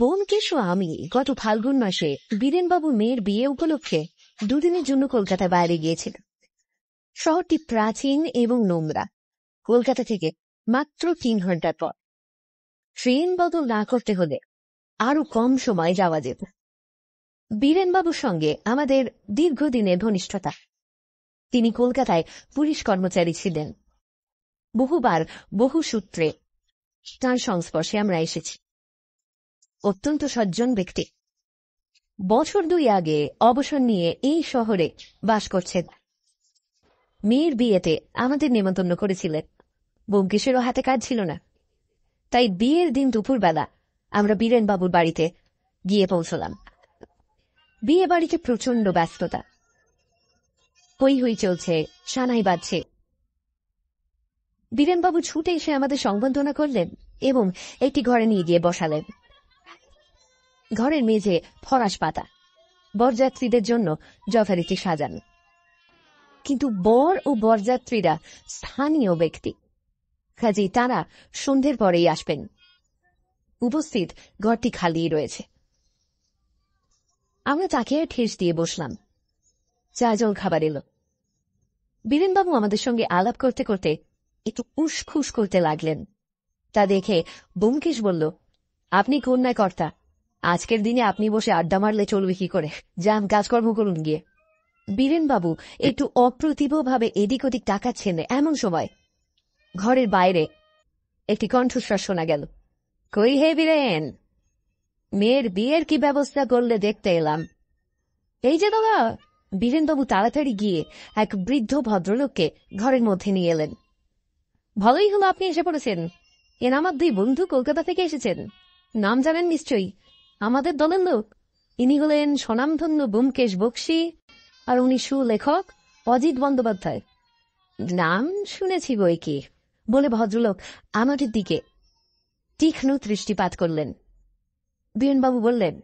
বোন ও আমি গত ফাল্গুন মাসে বীরেনবাবু মেয়ের বিয়ে উপলক্ষে দুদিনের জন্য কলকাতা বাইরে গিয়েছিল শহরটি প্রাচীন এবং নোংরা কলকাতা থেকে মাত্র তিন ঘন্টার পর ট্রেন বদল না করতে হলে আরো কম সময় যাওয়া যেত বীরেনবাবুর সঙ্গে আমাদের দীর্ঘদিনের ঘনিষ্ঠতা তিনি কলকাতায় পুলিশ কর্মচারী ছিলেন বহুবার বহু সূত্রে তাঁর সংস্পর্শে আমরা এসেছি অত্যন্ত সজ্জন ব্যক্তি বছর দুই আগে অবসর নিয়ে এই শহরে বাস করছেন মেয়ের বিয়েতে আমাদের নিমন্ত্রণ করেছিলেন ব্যোমকেশেরও হাতে কাজ ছিল না তাই বিয়ের দিন দুপুরবেলা আমরা বীরেনবাবুর বাড়িতে গিয়ে পৌঁছলাম বিয়ে বাড়িতে প্রচণ্ড ব্যস্ততা হই হই চলছে সানাই বাজছে বীরেনবাবু ছুটে এসে আমাদের সম্বন্ধনা করলেন এবং একটি ঘরে নিয়ে গিয়ে বসালেন ঘরের মেঝে ফরাস পাতা বরযাত্রীদের জন্য যথারীতি সাজান কিন্তু বর ও বরযাত্রীরা স্থানীয় ব্যক্তি কাজেই তারা সন্ধ্যের পরেই আসবেন উপস্থিত ঘরটি খালি রয়েছে আমরা তাকে ঠেস দিয়ে বসলাম চা জল খাবার এলো বীরেনবাবু আমাদের সঙ্গে আলাপ করতে করতে একটু উসখুস করতে লাগলেন তা দেখে বোমকেশ বলল আপনি কন্যায় কর্তা আজকের দিনে আপনি বসে আড্ডা মারলে চলবে কি করে যান কাজকর্ম করুন গিয়ে বীরেনবাবু একটু অপ্রতিভভাবে এদিক ওদিক টাকা ছেনে এমন সময় ঘরের বাইরে একটি কণ্ঠস্বর শোনা গেল কই হে বীরেন মেয়ের বিয়ের কি ব্যবস্থা করলে দেখতে এলাম এই যে দাদা বীরেনবাবু তাড়াতাড়ি গিয়ে এক বৃদ্ধ ভদ্রলোককে ঘরের মধ্যে নিয়ে এলেন ভালোই হলো আপনি এসে পড়েছেন এ আমার দুই বন্ধু কলকাতা থেকে এসেছেন নাম জানেন নিশ্চয়ই আমাদের দলের লোক ইনি হলেন স্বনামধন্য ব্যোমকেশ বক্সি আর উনি সুলেখক অজিত বন্দ্যোপাধ্যায় নাম শুনেছি বই কি বলে ভদ্রলোক আমাদের দিকে তীক্ষ্ণ দৃষ্টিপাত করলেন বিয়নবাবু বললেন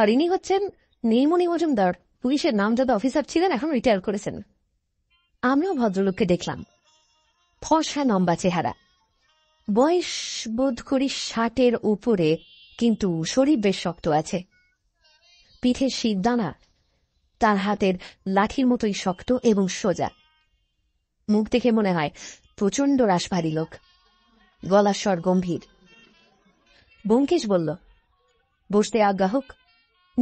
আর ইনি হচ্ছেন নীলমণি মজুমদার পুলিশের নামজাদা অফিসার ছিলেন এখন রিটায়ার করেছেন আমরাও ভদ্রলোককে দেখলাম ফসা নম্বা চেহারা বয়স বোধ করি ষাটের উপরে কিন্তু শরীর বেশ শক্ত আছে পিঠের শীতদানা তার হাতের লাঠির মতোই শক্ত এবং সোজা মুখ দেখে মনে হয় প্রচণ্ড রাসভারী লোক গলার স্বর গম্ভীর বঙ্কেশ বলল বসতে আজ্ঞা হোক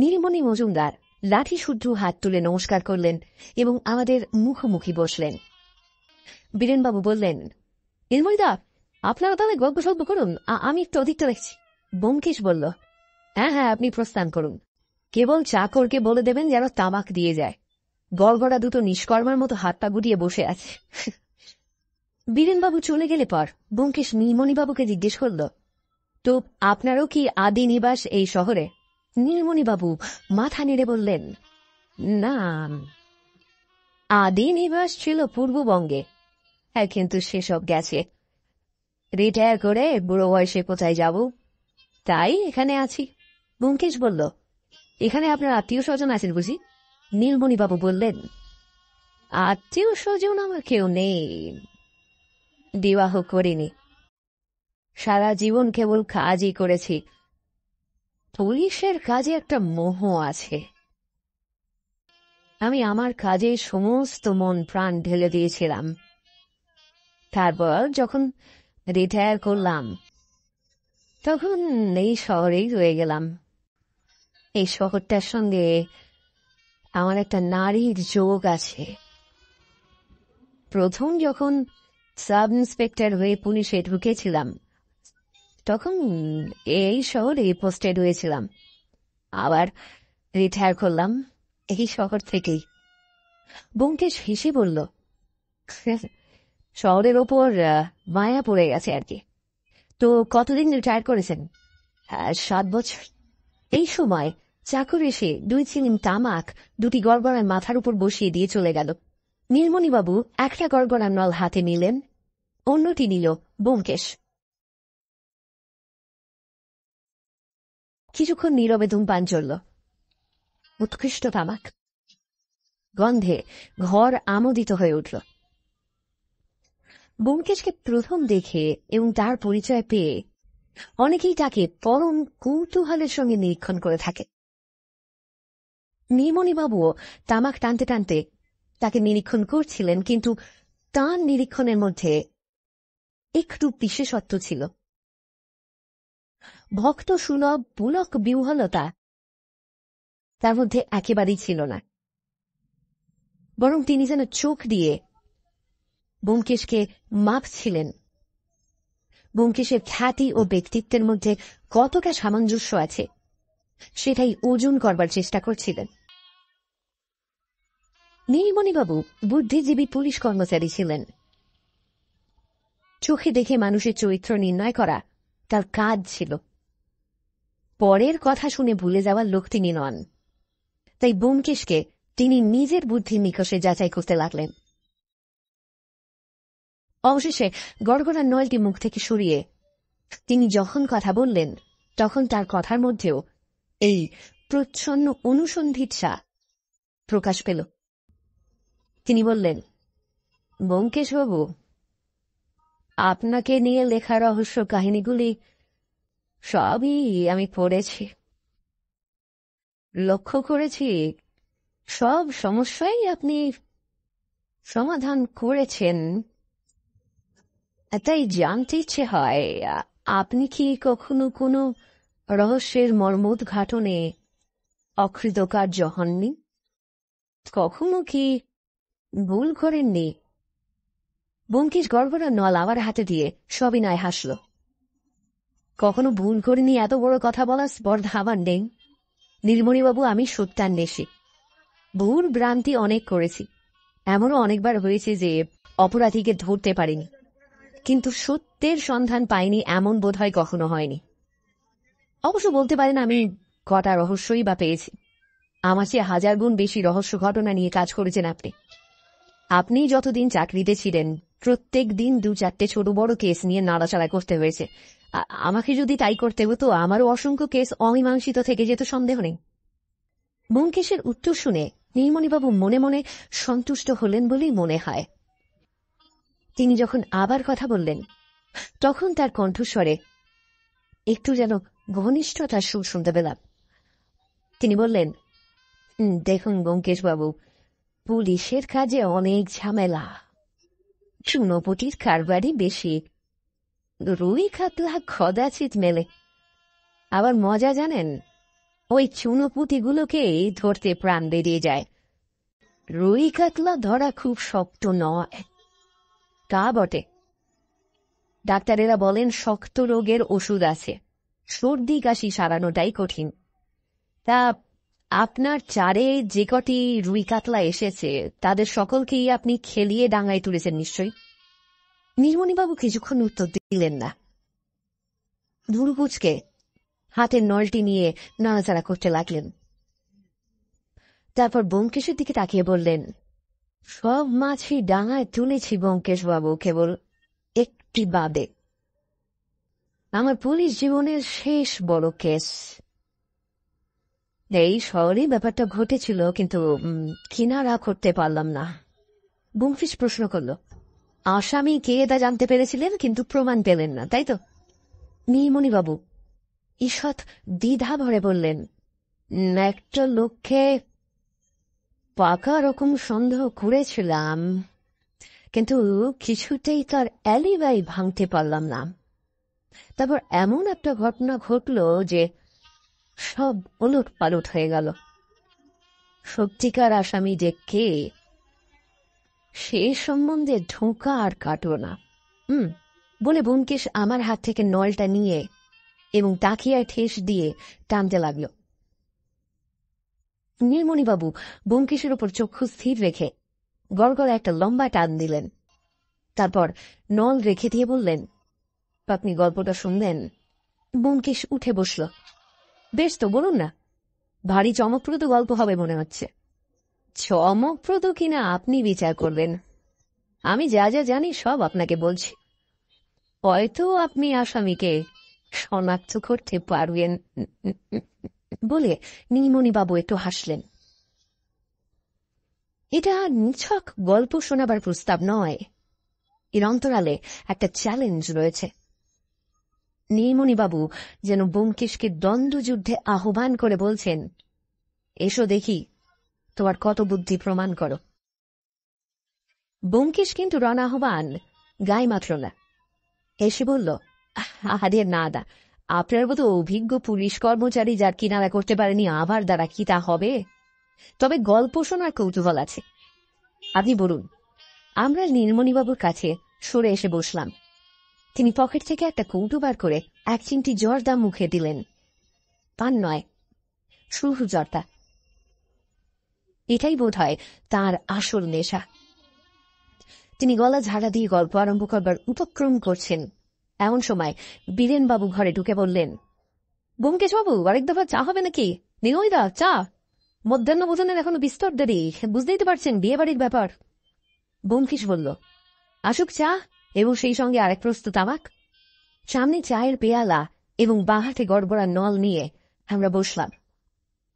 নীলমণি মজুমদার লাঠি শুদ্ধ হাত তুলে নমস্কার করলেন এবং আমাদের মুখোমুখি বসলেন বীরেনবাবু বললেন নীলমণিদা আপনারা তাহলে গল্প সল্প করুন আমি একটু অধিকটা দেখছি ব্যোমকেশ বলল হ্যাঁ হ্যাঁ আপনি প্রস্থান করুন কেবল চাকরকে বলে দেবেন যেন তামাক দিয়ে যায় গড়গড়া দুটো নিষ্কর্মার মতো হাত পা গুটিয়ে বসে আছে বীরেনবাবু চলে গেলে পর ব্যোমকেশ নীলমণিবাবুকে জিজ্ঞেস করল তো আপনারও কি আদি নিবাস এই শহরে নীলমণিবাবু মাথা নেড়ে বললেন না আদি নিবাস ছিল পূর্ববঙ্গে হ্যাঁ কিন্তু সেসব গেছে রিটায়ার করে বুড়ো বয়সে কোথায় যাব তাই এখানে আছি ব্যোমকেশ বলল এখানে আপনার আত্মীয় স্বজন আছেন বুঝি নীলমণিবাবু বললেন আত্মীয় স্বজন আমার কেউ নেই বিবাহ করিনি সারা জীবন কেবল কাজই করেছি পুলিশের কাজে একটা মোহ আছে আমি আমার কাজে সমস্ত মন প্রাণ ঢেলে দিয়েছিলাম তারপর যখন রিটায়ার করলাম তখন এই শহরেই রয়ে গেলাম এই শহরটার সঙ্গে আমার একটা নারীর যোগ আছে প্রথম যখন সাব ইন্সপেক্টর হয়ে পুলিশে ঢুকেছিলাম তখন এই শহরে পোস্টেড হয়েছিলাম আবার রিটায়ার করলাম এই শহর থেকেই বোমকেশ হেসে বলল শহরের ওপর মায়া পড়ে গেছে আর কি তো কতদিন রিটায়ার করেছেন হ্যাঁ, সাত বছর এই সময় চাকর এসে দুই চিনিম তামাক দুটি গড়গড়ার মাথার উপর বসিয়ে দিয়ে চলে গেল নীলমণিবাবু একটা গড়গড়ার নল হাতে নিলেন অন্যটি নিল বোমকেশ কিছুক্ষণ নীরবে ধূমপান চলল উৎকৃষ্ট তামাক গন্ধে ঘর আমোদিত হয়ে উঠল ব্যোমকেশকে প্রথম দেখে এবং তার পরিচয় পেয়ে অনেকেই তাকে পরম কৌতূহলের সঙ্গে নিরীক্ষণ করে থাকে নির্মণীবাবুও তামাক টানতে টানতে তাকে নিরীক্ষণ করছিলেন কিন্তু তার নিরীক্ষণের মধ্যে একটু বিশেষত্ব ছিল ভক্ত সুলভ পুলক বিহলতা তার মধ্যে একেবারেই ছিল না বরং তিনি যেন চোখ দিয়ে ব্যোমকেশকে মাপছিলেন ব্যোমকেশের খ্যাতি ও ব্যক্তিত্বের মধ্যে কতটা সামঞ্জস্য আছে সেটাই ওজন করবার চেষ্টা করছিলেন নীলমণিবাবু বুদ্ধিজীবী পুলিশ কর্মচারী ছিলেন চোখে দেখে মানুষের চরিত্র নির্ণয় করা তার কাজ ছিল পরের কথা শুনে ভুলে যাওয়ার লোক তিনি নন তাই বোমকেশকে তিনি নিজের বুদ্ধি নিকষে যাচাই করতে লাগলেন অবশেষে গড়গড়ার নলটি মুখ থেকে সরিয়ে তিনি যখন কথা বললেন তখন তার কথার মধ্যেও এই প্রচ্ছন্ন অনুসন্ধিৎসা প্রকাশ পেল তিনি বললেন বঙ্কেশবাবু আপনাকে নিয়ে লেখা রহস্য কাহিনীগুলি সবই আমি পড়েছি লক্ষ্য করেছি সব সমস্যাই আপনি সমাধান করেছেন তাই জানতে ইচ্ছে হয় আপনি কি কখনো কোনো রহস্যের মর্মোদ্ঘাটনে অকৃতকার্য হননি কখনো কি ভুল করেননি ব্যোমকেশ গর্বরা নল আবার হাতে দিয়ে সবিনায় হাসল কখনো ভুল করিনি এত বড় কথা বলা স্পর্ধা আবার নেই নির্মণিবাবু আমি সত্যান্বেষী ভুল ভ্রান্তি অনেক করেছি এমনও অনেকবার হয়েছে যে অপরাধীকে ধরতে পারিনি কিন্তু সত্যের সন্ধান পাইনি এমন বোধ হয় কখনো হয়নি অবশ্য বলতে পারেন আমি কটা রহস্যই বা পেয়েছি আমার চেয়ে হাজার গুণ বেশি রহস্য ঘটনা নিয়ে কাজ করেছেন আপনি আপনি যতদিন চাকরিতে ছিলেন প্রত্যেক দিন দু চারটে ছোট বড় কেস নিয়ে নাড়াচাড়া করতে হয়েছে আমাকে যদি তাই করতে হতো আমারও অসংখ্য কেস অমীমাংসিত থেকে যেত সন্দেহ নেই মুমকেশের উত্তর শুনে নীলমণিবাবু মনে মনে সন্তুষ্ট হলেন বলেই মনে হয় তিনি যখন আবার কথা বললেন তখন তার কণ্ঠস্বরে একটু যেন ঘনিষ্ঠতার সুর শুনতে পেলাম তিনি বললেন দেখুন বঙ্কেশবাবু পুলিশের কাজে অনেক ঝামেলা চুনোপটির কারবারই বেশি রুই খাতলা খদাচিত মেলে আবার মজা জানেন ওই চুনপুতিগুলোকে ধরতে প্রাণ বেরিয়ে যায় রুই কাতলা ধরা খুব শক্ত নয় তা বটে ডাক্তারেরা বলেন শক্ত রোগের ওষুধ আছে সর্দি কাশি সারানোটাই কঠিন তা আপনার চারে যে কটি রুই কাতলা এসেছে তাদের সকলকেই আপনি খেলিয়ে ডাঙায় তুলেছেন নিশ্চয়ই নীলমণিবাবু কিছুক্ষণ উত্তর দিলেন না ধুরুকুচকে হাতের নলটি নিয়ে নাড়াচাড়া করতে লাগলেন তারপর বোমকেশের দিকে তাকিয়ে বললেন সব মাছই ডাঙায় তুলেছি বঙ্কেশবাবু কেবল একটি বাদে আমার পুলিশ জীবনের শেষ বড় কেস এই শহরেই ব্যাপারটা ঘটেছিল কিন্তু কিনারা করতে পারলাম না বুমফিস প্রশ্ন করল আসামি কে তা জানতে পেরেছিলেন কিন্তু প্রমাণ পেলেন না তাই তো নীলমণিবাবু ঈষৎ দ্বিধা ভরে বললেন একটা লোককে পাকা রকম সন্দেহ করেছিলাম কিন্তু কিছুতেই তার অ্যালিবাই ভাঙতে পারলাম না তারপর এমন একটা ঘটনা ঘটল যে সব ওলট পালট হয়ে গেল সত্যিকার আসামি যে সে সম্বন্ধে ঢোঁকা আর কাটল না হুম বলে বোমকেশ আমার হাত থেকে নলটা নিয়ে এবং তাকিয়ায় ঠেস দিয়ে টানতে লাগলো নীলমণিবাবু ব্যোমকেশের উপর চক্ষু স্থির রেখে গড়গড় একটা লম্বা টান দিলেন তারপর নল রেখে দিয়ে বললেন আপনি গল্পটা শুনলেন ব্যোমকেশ উঠে বসল বেশ তো বলুন না ভারী চমকপ্রদ গল্প হবে মনে হচ্ছে চমকপ্রদ কিনা আপনি বিচার করবেন আমি যা যা জানি সব আপনাকে বলছি হয়তো আপনি আসামিকে শনাক্ত করতে পারবেন বলে নীলমণিবাবু একটু হাসলেন এটা নিছক গল্প শোনাবার প্রস্তাব নয় এর অন্তরালে একটা চ্যালেঞ্জ রয়েছে নীলমণিবাবু যেন ব্যোমকেশকে দ্বন্দ্বযুদ্ধে আহ্বান করে বলছেন এসো দেখি তোমার কত বুদ্ধি প্রমাণ করো ব্যোমকেশ কিন্তু রণ আহ্বান গায়ে মাত্র না এসে বলল আহাদের না দা আপনার মতো অভিজ্ঞ পুলিশ কর্মচারী যার কিনারা করতে পারেনি আবার দ্বারা কি তা হবে তবে গল্প শোনার কৌতূহল আছে আপনি বলুন আমরা নীলমণিবাবুর কাছে সরে এসে বসলাম তিনি পকেট থেকে একটা কৌটো বার করে এক চিমটি জর্দা মুখে দিলেন পান নয় শুরু জর্দা এটাই বোধ হয় তাঁর আসল নেশা তিনি গলা ঝাড়া দিয়ে গল্প আরম্ভ করবার উপক্রম করছেন এমন সময় বীরেনবাবু ঘরে ঢুকে বললেন বোমকেশবাবু আরেক দফা চা হবে নাকি নিলয়দা চা মধ্যাহ্ন ভোজনের এখনো বিস্তর দেরি বুঝতেই তো পারছেন বিয়ে বাড়ির ব্যাপার বোমকেশ বলল আসুক চা এবং সেই সঙ্গে আরেক প্রস্তুত তামাক সামনে চায়ের পেয়ালা এবং বাহাতে গড়বড়া নল নিয়ে আমরা বসলাম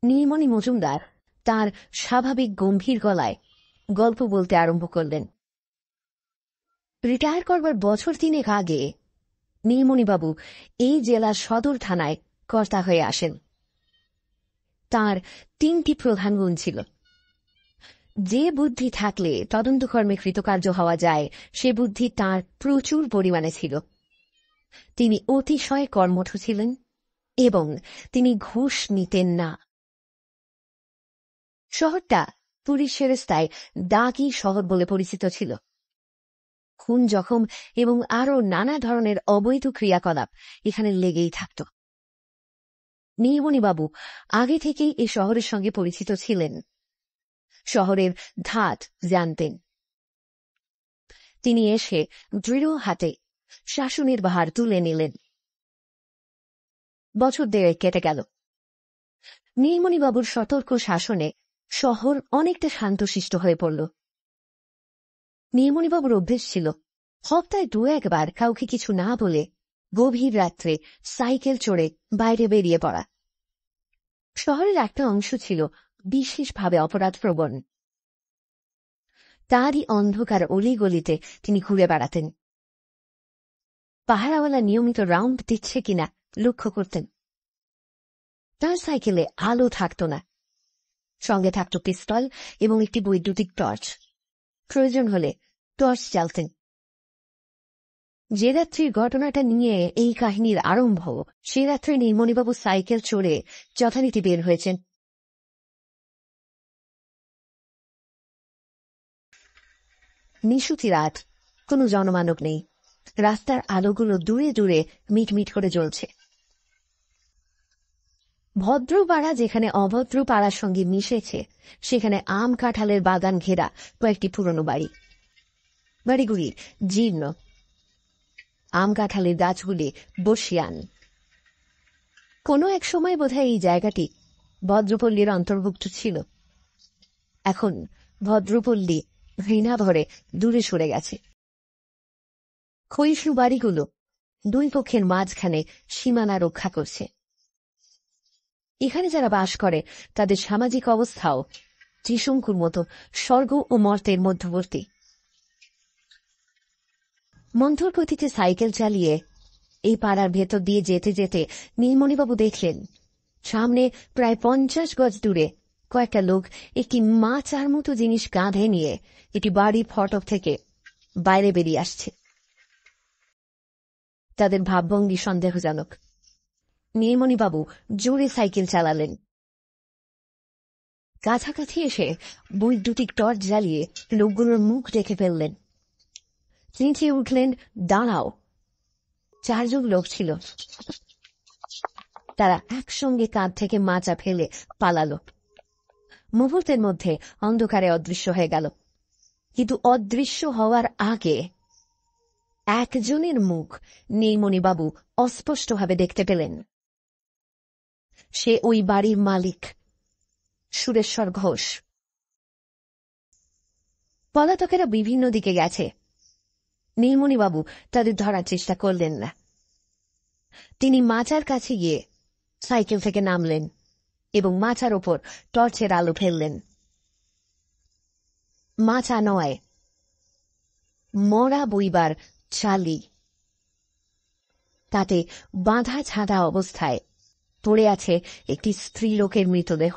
নীলমণি মজুমদার তার স্বাভাবিক গম্ভীর গলায় গল্প বলতে আরম্ভ করলেন রিটায়ার করবার বছর তিনেক আগে নীলমণিবাবু এই জেলার সদর থানায় কর্তা হয়ে আসেন তার তিনটি প্রধান গুণ ছিল যে বুদ্ধি থাকলে তদন্তকর্মে কৃতকার্য হওয়া যায় সে বুদ্ধি তার প্রচুর পরিমাণে ছিল তিনি অতিশয় কর্মঠ ছিলেন এবং তিনি ঘুষ নিতেন না শহরটা পুলিশ সেরেস্তায় দাগি শহর বলে পরিচিত ছিল খুন জখম এবং আরও নানা ধরনের অবৈধ ক্রিয়াকলাপ এখানে লেগেই থাকত নীলমণিবাবু আগে থেকেই এ শহরের সঙ্গে পরিচিত ছিলেন শহরের ধাত জানতেন তিনি এসে দৃঢ় হাতে শাসনের বাহার তুলে নিলেন বছর দেড়ে কেটে গেল নীলমণিবাবুর সতর্ক শাসনে শহর অনেকটা শান্তশিষ্ট হয়ে পড়ল নীলমণিবাবুর অভ্যেস ছিল হপ্তায় দু একবার কাউকে কিছু না বলে গভীর রাত্রে সাইকেল চড়ে বাইরে বেরিয়ে পড়া শহরের একটা অংশ ছিল বিশেষভাবে অপরাধপ্রবণ তারই অন্ধকার অলিগলিতে তিনি ঘুরে বেড়াতেন পাহারাওয়ালা নিয়মিত রাউন্ড দিচ্ছে কিনা লক্ষ্য করতেন তার সাইকেলে আলো থাকত না সঙ্গে থাকত পিস্তল এবং একটি বৈদ্যুতিক টর্চ প্রয়োজন হলে টর্চ চালতেন যে রাত্রির ঘটনাটা নিয়ে এই কাহিনীর আরম্ভ সে রাত্রে নীলমণিবাবু সাইকেল চড়ে যথারীতি বের হয়েছেন নিশুতি রাত কোনো জনমানব নেই রাস্তার আলোগুলো দূরে দূরে মিটমিট করে জ্বলছে ভদ্রপাড়া যেখানে অভদ্র পাড়ার সঙ্গে মিশেছে সেখানে আম কাঁঠালের বাগান ঘেরা কয়েকটি পুরনো বাড়ি বাড়িগুলি জীর্ণ আম কাঁঠালের গাছগুলি বসিয়ান কোনো এক সময় বোধহয় এই জায়গাটি ভদ্রপল্লীর অন্তর্ভুক্ত ছিল এখন ভদ্রপল্লী ঘৃণা ভরে দূরে সরে গেছে ক্ষয়িষ্ণু বাড়িগুলো দুই পক্ষের মাঝখানে সীমানা রক্ষা করছে এখানে যারা বাস করে তাদের সামাজিক অবস্থাও ত্রিশঙ্কুর মতো স্বর্গ ও মর্তের মধ্যবর্তী মন্থর গতিতে সাইকেল চালিয়ে এই পাড়ার ভেতর দিয়ে যেতে যেতে নীলমণিবাবু দেখলেন সামনে প্রায় পঞ্চাশ গজ দূরে কয়েকটা লোক একটি মা চার মতো জিনিস কাঁধে নিয়ে এটি বাড়ি ফটক থেকে বাইরে বেরিয়ে আসছে তাদের ভাবভঙ্গি সন্দেহজনক নীলমণিবাবু জোরে সাইকেল চালালেন কাছাকাছি এসে বৈদ্যুতিক টর্চ জ্বালিয়ে লোকগুলোর মুখ রেখে ফেললেন চেঁচিয়ে উঠলেন দাঁড়াও চারজন লোক ছিল তারা একসঙ্গে কাঁধ থেকে মাচা ফেলে পালালো মুহূর্তের মধ্যে অন্ধকারে অদৃশ্য হয়ে গেল কিন্তু অদৃশ্য হওয়ার আগে একজনের মুখ নীলমণিবাবু অস্পষ্টভাবে দেখতে পেলেন সে ওই বাড়ির মালিক সুরেশ্বর ঘোষ পলাতকেরা বিভিন্ন দিকে গেছে নীলমণিবাবু তাদের ধরার চেষ্টা করলেন না তিনি মাচার কাছে গিয়ে সাইকেল থেকে নামলেন এবং মাচার ওপর টর্চের আলো ফেললেন মাচা নয় মরা বইবার চালি তাতে বাঁধা ছাঁধা অবস্থায় পড়ে আছে একটি স্ত্রীলোকের মৃতদেহ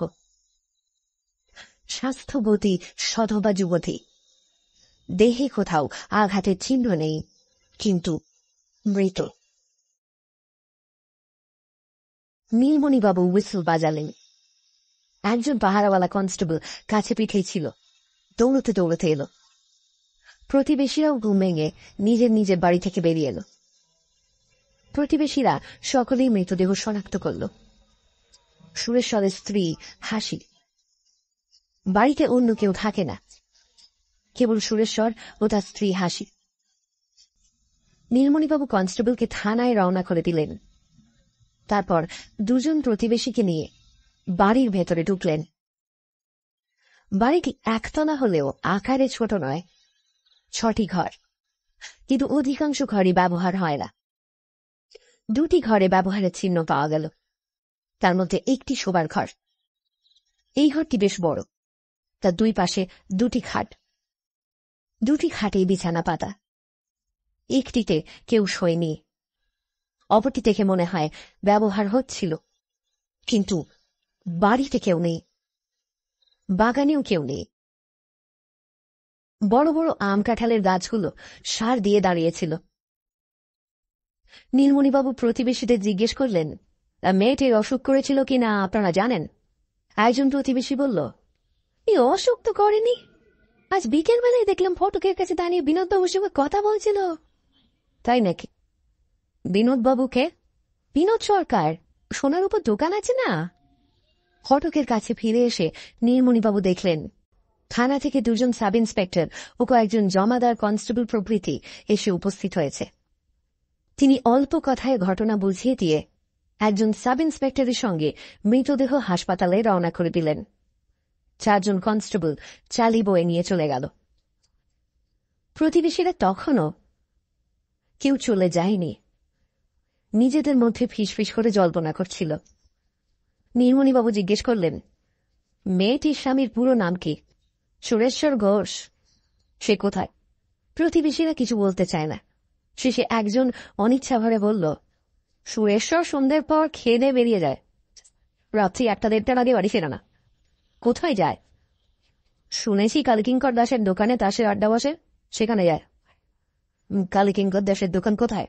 স্বাস্থ্যবতী সধবা যুবতী দেহে কোথাও আঘাতের চিহ্ন নেই কিন্তু মৃত নীলমণিবাবু উইসল বাজালেন একজন পাহারাওয়ালা কনস্টেবল কাছে পিঠেই ছিল দৌড়তে দৌড়তে এলো প্রতিবেশীরাও ঘুম ভেঙে নিজের নিজের বাড়ি থেকে বেরিয়ে এলো প্রতিবেশীরা সকলেই মৃতদেহ শনাক্ত করল সুরেশ্বরের স্ত্রী হাসি বাড়িতে অন্য কেউ থাকে না কেবল সুরেশ্বর ও তার স্ত্রী হাসি নীলমণিবাবু কনস্টেবলকে থানায় রওনা করে দিলেন তারপর দুজন প্রতিবেশীকে নিয়ে বাড়ির ভেতরে ঢুকলেন বাড়িটি একতনা হলেও আকারে ছোট নয় ছটি ঘর কিন্তু অধিকাংশ ঘরই ব্যবহার হয় না দুটি ঘরে ব্যবহারের চিহ্ন পাওয়া গেল তার মধ্যে একটি শোবার ঘর এই ঘরটি বেশ বড় তার দুই পাশে দুটি খাট দুটি খাটে বিছানা পাতা একটিতে কেউ শোয়নি অপরটি দেখে মনে হয় ব্যবহার হচ্ছিল কিন্তু বাড়িতে কেউ নেই বাগানেও কেউ নেই বড় বড় আম কাঁঠালের গাছগুলো সার দিয়ে দাঁড়িয়েছিল নীলমণিবাবু প্রতিবেশীদের জিজ্ঞেস করলেন মেয়েটির অসুখ করেছিল কি না আপনারা জানেন একজন প্রতিবেশী বলল এই অসুখ তো করেনি আজ বিকেল বেলায় দেখলাম ফটকের কাছে দাঁড়িয়ে বিনোদবাবুর সঙ্গে কথা বলছিল তাই নাকি বিনোদবাবুকে বিনোদ সরকার সোনার উপর দোকান আছে না ফটকের কাছে ফিরে এসে নীলমণিবাবু দেখলেন থানা থেকে দুজন সাব ইন্সপেক্টর ও কয়েকজন জমাদার কনস্টেবল প্রভৃতি এসে উপস্থিত হয়েছে তিনি অল্প কথায় ঘটনা বুঝিয়ে দিয়ে একজন সাব ইন্সপেক্টরের সঙ্গে মৃতদেহ হাসপাতালে রওনা করে দিলেন চারজন কনস্টেবল চালি বয়ে নিয়ে চলে গেল প্রতিবেশীরা তখনও কেউ চলে যায়নি নিজেদের মধ্যে ফিসফিস করে জল্পনা করছিল নীলমণিবাবু জিজ্ঞেস করলেন মেয়েটির স্বামীর পুরো নাম কি সুরেশ্বর ঘোষ সে কোথায় প্রতিবেশীরা কিছু বলতে চায় না শেষে একজন ভরে বলল সুরেশ্বর সন্ধ্যের পর খেয়ে বেরিয়ে যায় রাত্রি একটা দেড়টার আগে বাড়ি ফেরা না কোথায় যায় শুনেছি কালকিঙ্কর দাসের দোকানে তাসের আড্ডা বসে সেখানে যায় কালকিঙ্কর দাসের দোকান কোথায়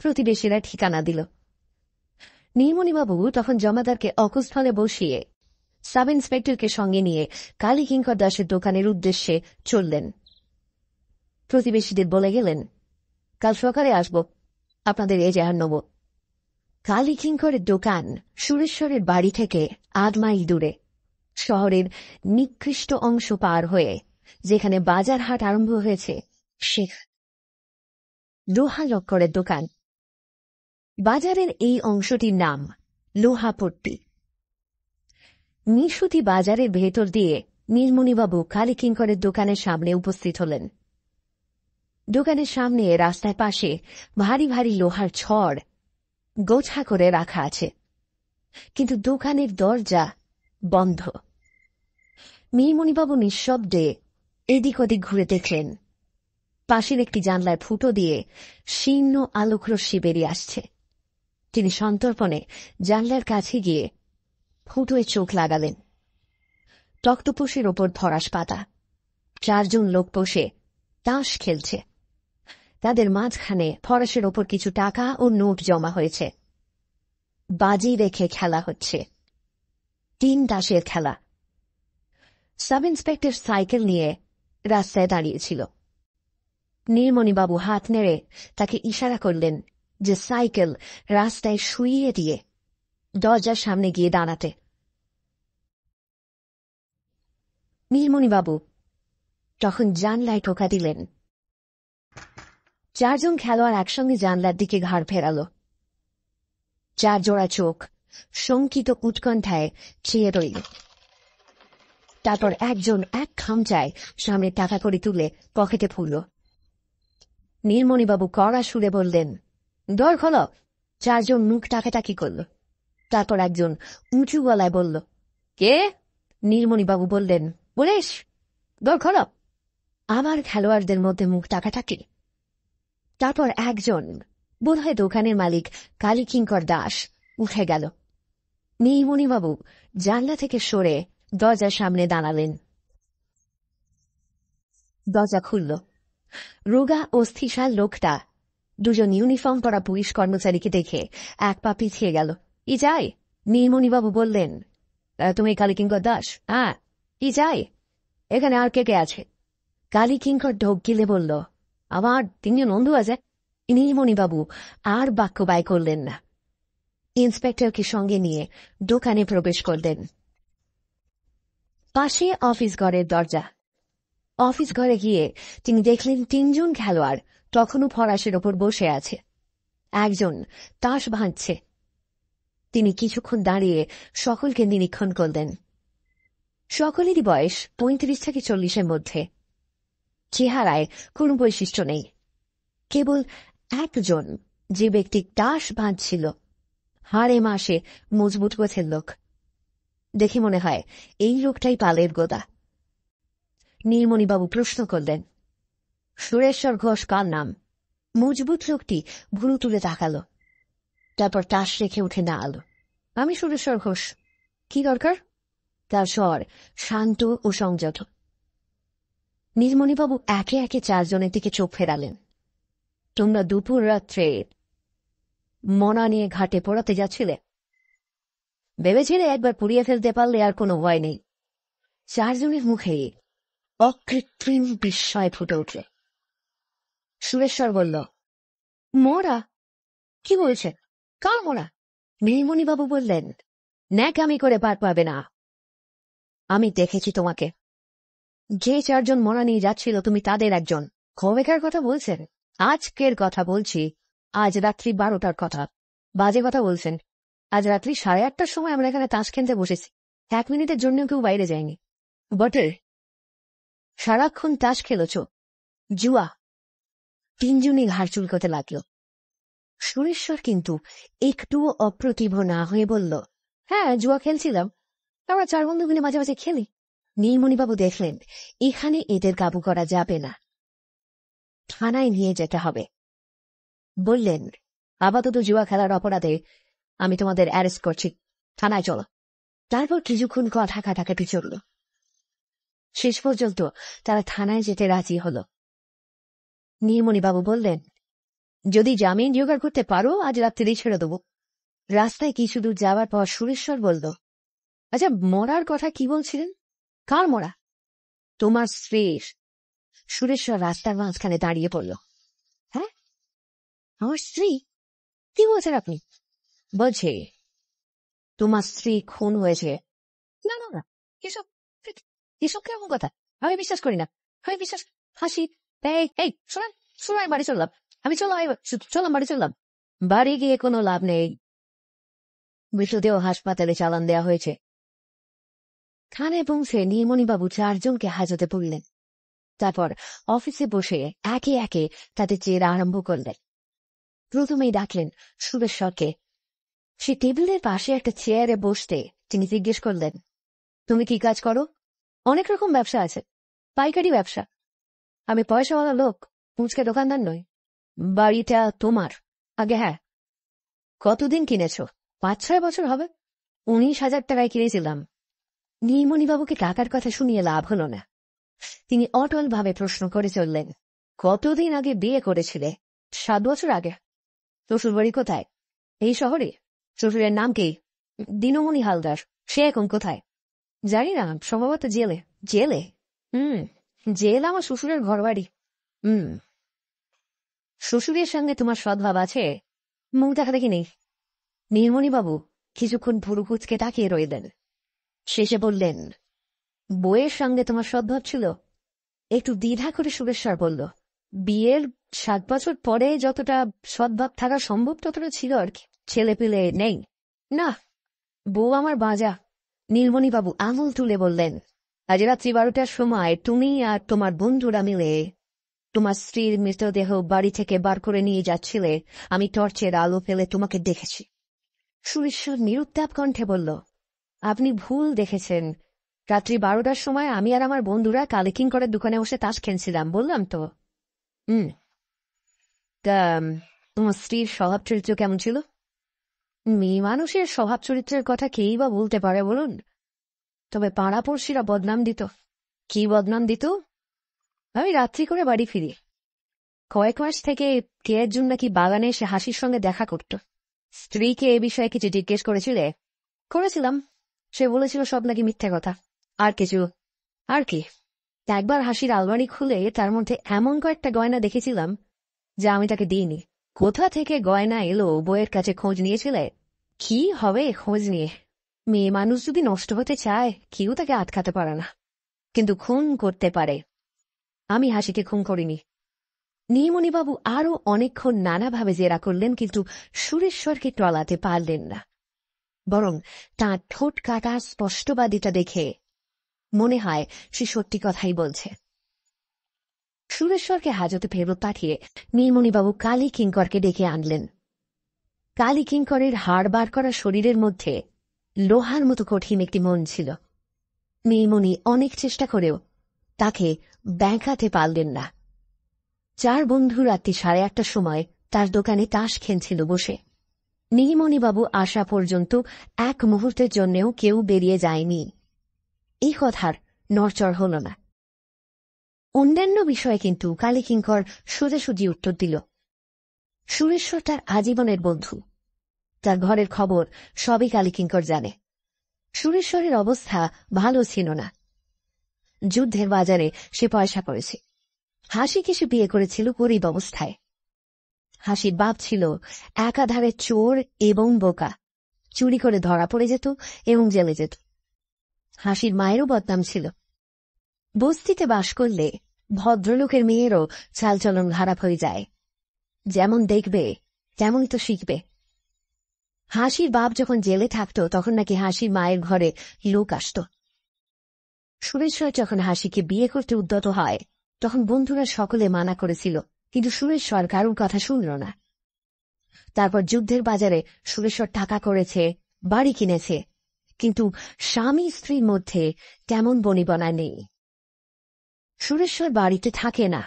প্রতিবেশীরা ঠিকানা দিল নীলমণিবাবু তখন জমাদারকে অকুস্থলে বসিয়ে সাব ইন্সপেক্টরকে সঙ্গে নিয়ে কালীকিঙ্কর দাসের দোকানের উদ্দেশ্যে চললেন প্রতিবেশীদের বলে গেলেন কাল সকালে আসব আপনাদের এ এজাহার নব কালীকিঙ্করের দোকান সুরেশ্বরের বাড়ি থেকে আট মাইল দূরে শহরের নিকৃষ্ট অংশ পার হয়ে যেখানে বাজার হাট আরম্ভ হয়েছে শেখ লোহা লক্করের দোকান বাজারের এই অংশটির নাম লোহাপট্টি নিশুতি বাজারের ভেতর দিয়ে নীলমণিবাবু কালীকিঙ্করের দোকানের সামনে উপস্থিত হলেন দোকানের সামনে রাস্তার পাশে ভারী ভারী লোহার ছড় গোছা করে রাখা আছে কিন্তু দোকানের দরজা বন্ধ মিরমণিবাবু নিঃশব্দে এদিক ওদিক ঘুরে দেখলেন পাশের একটি জানলায় ফুটো দিয়ে শীর্ণ আলোক রশ্মি বেরিয়ে আসছে তিনি সন্তর্পণে জানলার কাছে গিয়ে ফুটোয় চোখ লাগালেন টক্তপোষের ওপর ধরাস পাতা চারজন লোক বসে তাস খেলছে তাদের মাঝখানে ফরাসের ওপর কিছু টাকা ও নোট জমা হয়েছে বাজি রেখে খেলা হচ্ছে তিন দাসের খেলা সাব ইন্সপেক্টর সাইকেল নিয়ে রাস্তায় দাঁড়িয়েছিল নির্মণিবাবু হাত নেড়ে তাকে ইশারা করলেন যে সাইকেল রাস্তায় শুইয়ে দিয়ে দরজার সামনে গিয়ে দাঁড়াতে নীলমণিবাবু তখন জানলায় ঠোকা দিলেন চারজন খেলোয়াড় একসঙ্গে জানলার দিকে ঘাড় ফেরাল চার জোড়া চোখ শঙ্কিত উৎকণ্ঠায় চেয়ে রইল তারপর একজন এক খামচায় সামনে টাকা করে তুলে পকেটে ফুলল নীলমণিবাবু কড়া সুরে বললেন দর খল চারজন মুখ টাকাটাকি করল তারপর একজন উঁচু গলায় বলল কে নীলমণিবাবু বললেন বলেশ দর খল আবার খেলোয়াড়দের মধ্যে মুখ টাকাটাকি তারপর একজন বোধহয় দোকানের মালিক কালীকিঙ্কর দাস উঠে গেল নীলমণিবাবু জানলা থেকে সরে দরজার সামনে দাঁড়ালেন দরজা খুলল রোগা ও লোকটা দুজন ইউনিফর্ম পরা পুলিশ কর্মচারীকে দেখে এক পা পিছিয়ে গেল ই যাই নীলমণিবাবু বললেন তুমি কালীকিঙ্কর দাস হ্যাঁ ই যাই এখানে আর কে কে আছে কালীকিঙ্কর ঢোক গিলে বলল আমার তিনজন বন্ধু আছে নীলমণিবাবু আর বাক্য ব্যয় করলেন না ইন্সপেক্টরকে সঙ্গে নিয়ে দোকানে প্রবেশ করলেন পাশে অফিস ঘরের দরজা অফিস ঘরে গিয়ে তিনি দেখলেন তিনজন খেলোয়াড় তখনও ফরাসের ওপর বসে আছে একজন তাস ভাঁজছে তিনি কিছুক্ষণ দাঁড়িয়ে সকলকে নিরীক্ষণ করলেন সকলেরই বয়স পঁয়ত্রিশ থেকে চল্লিশের মধ্যে চেহারায় কোন বৈশিষ্ট্য নেই কেবল একজন যে ব্যক্তি দাস বাঁধছিল হাড়ে মাসে মজবুত গোছের লোক দেখে মনে হয় এই লোকটাই পালের গোদা নীলমণিবাবু প্রশ্ন করলেন সুরেশ্বর ঘোষ কার নাম মজবুত লোকটি ভুরু তুলে তাকালো তারপর তাস রেখে উঠে না আলো আমি সুরেশ্বর ঘোষ কি দরকার তার স্বর শান্ত ও সংযত নীলমণিবাবু একে একে চারজনের দিকে চোখ ফেরালেন তোমরা দুপুর রাত্রে মনা নিয়ে ঘাটে পড়াতে যাচ্ছিলে ভেবেছিলে একবার পুড়িয়ে ফেলতে পারলে আর কোনো ভয় নেই চারজনের মুখে অকৃত্রিম বিস্ময় ফুটে উঠল সুরেশ্বর বলল মোরা কি বলছে কার মোরা নীলমণিবাবু বললেন ন্যাক আমি করে পার পাবে না আমি দেখেছি তোমাকে যে চারজন মরা নিয়ে যাচ্ছিল তুমি তাদের একজন কবেকার কথা বলছেন আজকের কথা বলছি আজ রাত্রি বারোটার কথা বাজে কথা বলছেন আজ রাত্রি সাড়ে আটটার সময় আমরা এখানে তাস খেলতে বসেছি এক মিনিটের জন্য কেউ বাইরে যায়নি বটে সারাক্ষণ তাস খেলেছ জুয়া তিনজনই ঘাড় চুলকোতে লাগল সুরেশ্বর কিন্তু একটুও অপ্রতিভ না হয়ে বলল হ্যাঁ জুয়া খেলছিলাম আমরা চার বন্ধুগুলি মাঝে মাঝে খেলি নীলমণিবাবু দেখলেন এখানে এদের কাবু করা যাবে না থানায় নিয়ে যেতে হবে বললেন আপাতত জুয়া খেলার অপরাধে আমি তোমাদের অ্যারেস্ট করছি থানায় চলো তারপর কিছুক্ষণ কথা কাটাকাটি চলল শেষ পর্যন্ত তারা থানায় যেতে রাজি হল নীলমণিবাবু বললেন যদি জামিন জোগাড় করতে পারো আজ রাত্রে ছেড়ে দেবো রাস্তায় কিছু দূর যাওয়ার পর সুরেশ্বর বলল আচ্ছা মরার কথা কি বলছিলেন কার মরা তোমার স্ত্রীর সুরেশ্বর রাস্তার মাঝখানে দাঁড়িয়ে পড়ল হ্যাঁ আমার স্ত্রী কি বলছেন আপনি বলছে তোমার স্ত্রী খুন হয়েছে না না না এসব এসব কেমন কথা আমি বিশ্বাস করি না আমি বিশ্বাস হাসি এই এই শোনান শোনো আমি বাড়ি চললাম আমি চলো চলাম বাড়ি চললাম বাড়ি গিয়ে কোনো লাভ নেই মৃতদেহ হাসপাতালে চালান দেওয়া হয়েছে খান এবং সে নীলমণিবাবু চারজনকে হাজতে পড়লেন তারপর অফিসে বসে একে একে তাদের চেরা আরম্ভ করলেন প্রথমেই ডাকলেন সুরেশ্বরকে সে টেবিলের পাশে একটা চেয়ারে বসতে তিনি জিজ্ঞেস করলেন তুমি কি কাজ করো অনেক রকম ব্যবসা আছে পাইকারি ব্যবসা আমি পয়সাওয়ালা লোক পুঁচকে দোকানদার নই বাড়িটা তোমার আগে হ্যাঁ কতদিন কিনেছ পাঁচ ছয় বছর হবে উনিশ হাজার টাকায় কিনেছিলাম নীলমণিবাবুকে টাকার কথা শুনিয়ে লাভ হল না তিনি অটলভাবে প্রশ্ন করে চললেন কতদিন আগে বিয়ে করেছিলে সাত বছর আগে শ্বশুরবাড়ি কোথায় এই শহরে শ্বশুরের নাম কি দিনমণি হালদার সে এখন কোথায় জানি না সম্ভবত জেলে জেলে হুম জেল আমার শ্বশুরের ঘরবাড়ি হুম শ্বশুরের সঙ্গে তোমার সদ্ভাব আছে মুখ দেখা দেখি নেই নীলমণিবাবু কিছুক্ষণ ভুরু তাকিয়ে তাকিয়ে রইলেন শেষে বললেন বইয়ের সঙ্গে তোমার সদ্ভাব ছিল একটু দ্বিধা করে সুরেশ্বর বলল বিয়ের সাত বছর পরে যতটা সদ্ভাব থাকা সম্ভব ততটা ছিল আর কি ছেলে পেলে নেই না বউ আমার বাজা নীলমণিবাবু আঙুল তুলে বললেন আজ রাত্রি বারোটার সময় তুমি আর তোমার বন্ধুরা মিলে তোমার স্ত্রীর মৃতদেহ বাড়ি থেকে বার করে নিয়ে যাচ্ছিলে আমি টর্চের আলো ফেলে তোমাকে দেখেছি সুরেশ্বর নিরুত্তাপ কণ্ঠে বলল আপনি ভুল দেখেছেন রাত্রি বারোটার সময় আমি আর আমার বন্ধুরা কালেকিং করার দোকানে বসে তাস খেলছিলাম বললাম তো হুম তা তোমার স্ত্রীর স্বভাব চরিত্র কেমন ছিল মেয়ে মানুষের স্বভাব চরিত্রের কথা কেই বা বলতে পারে বলুন তবে পাড়াপড়শিরা বদনাম দিত কি বদনাম দিত আমি রাত্রি করে বাড়ি ফিরি কয়েক মাস থেকে কে একজন নাকি বাগানে এসে হাসির সঙ্গে দেখা করত স্ত্রীকে এ বিষয়ে কিছু জিজ্ঞেস করেছিলে করেছিলাম সে বলেছিল সব নাকি মিথ্যে কথা আর কিছু আর কি একবার হাসির আলমারি খুলে তার মধ্যে এমন কয়েকটা গয়না দেখেছিলাম যা আমি তাকে দিইনি কোথা থেকে গয়না এলো বইয়ের কাছে খোঁজ নিয়েছিলে কি হবে খোঁজ নিয়ে মেয়ে মানুষ যদি নষ্ট হতে চায় কেউ তাকে আটকাতে পারে না কিন্তু খুন করতে পারে আমি হাসিকে খুন করিনি নিমণিবাবু আরও অনেকক্ষণ নানাভাবে জেরা করলেন কিন্তু সুরেশ্বরকে টলাতে পারলেন না বরং তাঁর ঠোঁট কাটা স্পষ্টবাদীটা দেখে মনে হয় সে সত্যি কথাই বলছে সুরেশ্বরকে হাজতে ফেরত পাঠিয়ে নীলমণিবাবু কালী কিঙ্করকে ডেকে আনলেন কালী কিঙ্করের হাড় বার করা শরীরের মধ্যে লোহার মতো কঠিন একটি মন ছিল নীলমণি অনেক চেষ্টা করেও তাকে ব্যাঁকাতে পারলেন না চার বন্ধু রাত্রি সাড়ে আটটার সময় তার দোকানে তাস খেলছিল বসে নিহিমণিবাবু আসা পর্যন্ত এক মুহূর্তের জন্যেও কেউ বেরিয়ে যায়নি এই কথার নড়চড় হল না অন্যান্য বিষয়ে কিন্তু কালীকিঙ্কর সোজাসুজি উত্তর দিল সুরেশ্বর তার আজীবনের বন্ধু তার ঘরের খবর সবই কালীকিঙ্কর জানে সুরেশ্বরের অবস্থা ভালো ছিল না যুদ্ধের বাজারে সে পয়সা করেছে হাসি কিসে বিয়ে করেছিল গরিব অবস্থায় হাসির বাপ ছিল একাধারে চোর এবং বোকা চুরি করে ধরা পড়ে যেত এবং জেলে যেত হাসির মায়েরও বদনাম ছিল বস্তিতে বাস করলে ভদ্রলোকের মেয়েরও চালচলন খারাপ হয়ে যায় যেমন দেখবে তেমনই তো শিখবে হাসির বাপ যখন জেলে থাকত তখন নাকি হাসির মায়ের ঘরে লোক আসত সুরেশ্বর যখন হাসিকে বিয়ে করতে উদ্যত হয় তখন বন্ধুরা সকলে মানা করেছিল কিন্তু সুরেশ্বর কারুর কথা শুনল না তারপর যুদ্ধের বাজারে সুরেশ্বর টাকা করেছে বাড়ি কিনেছে কিন্তু স্বামী স্ত্রীর মধ্যে তেমন বনিবনা নেই সুরেশ্বর বাড়িতে থাকে না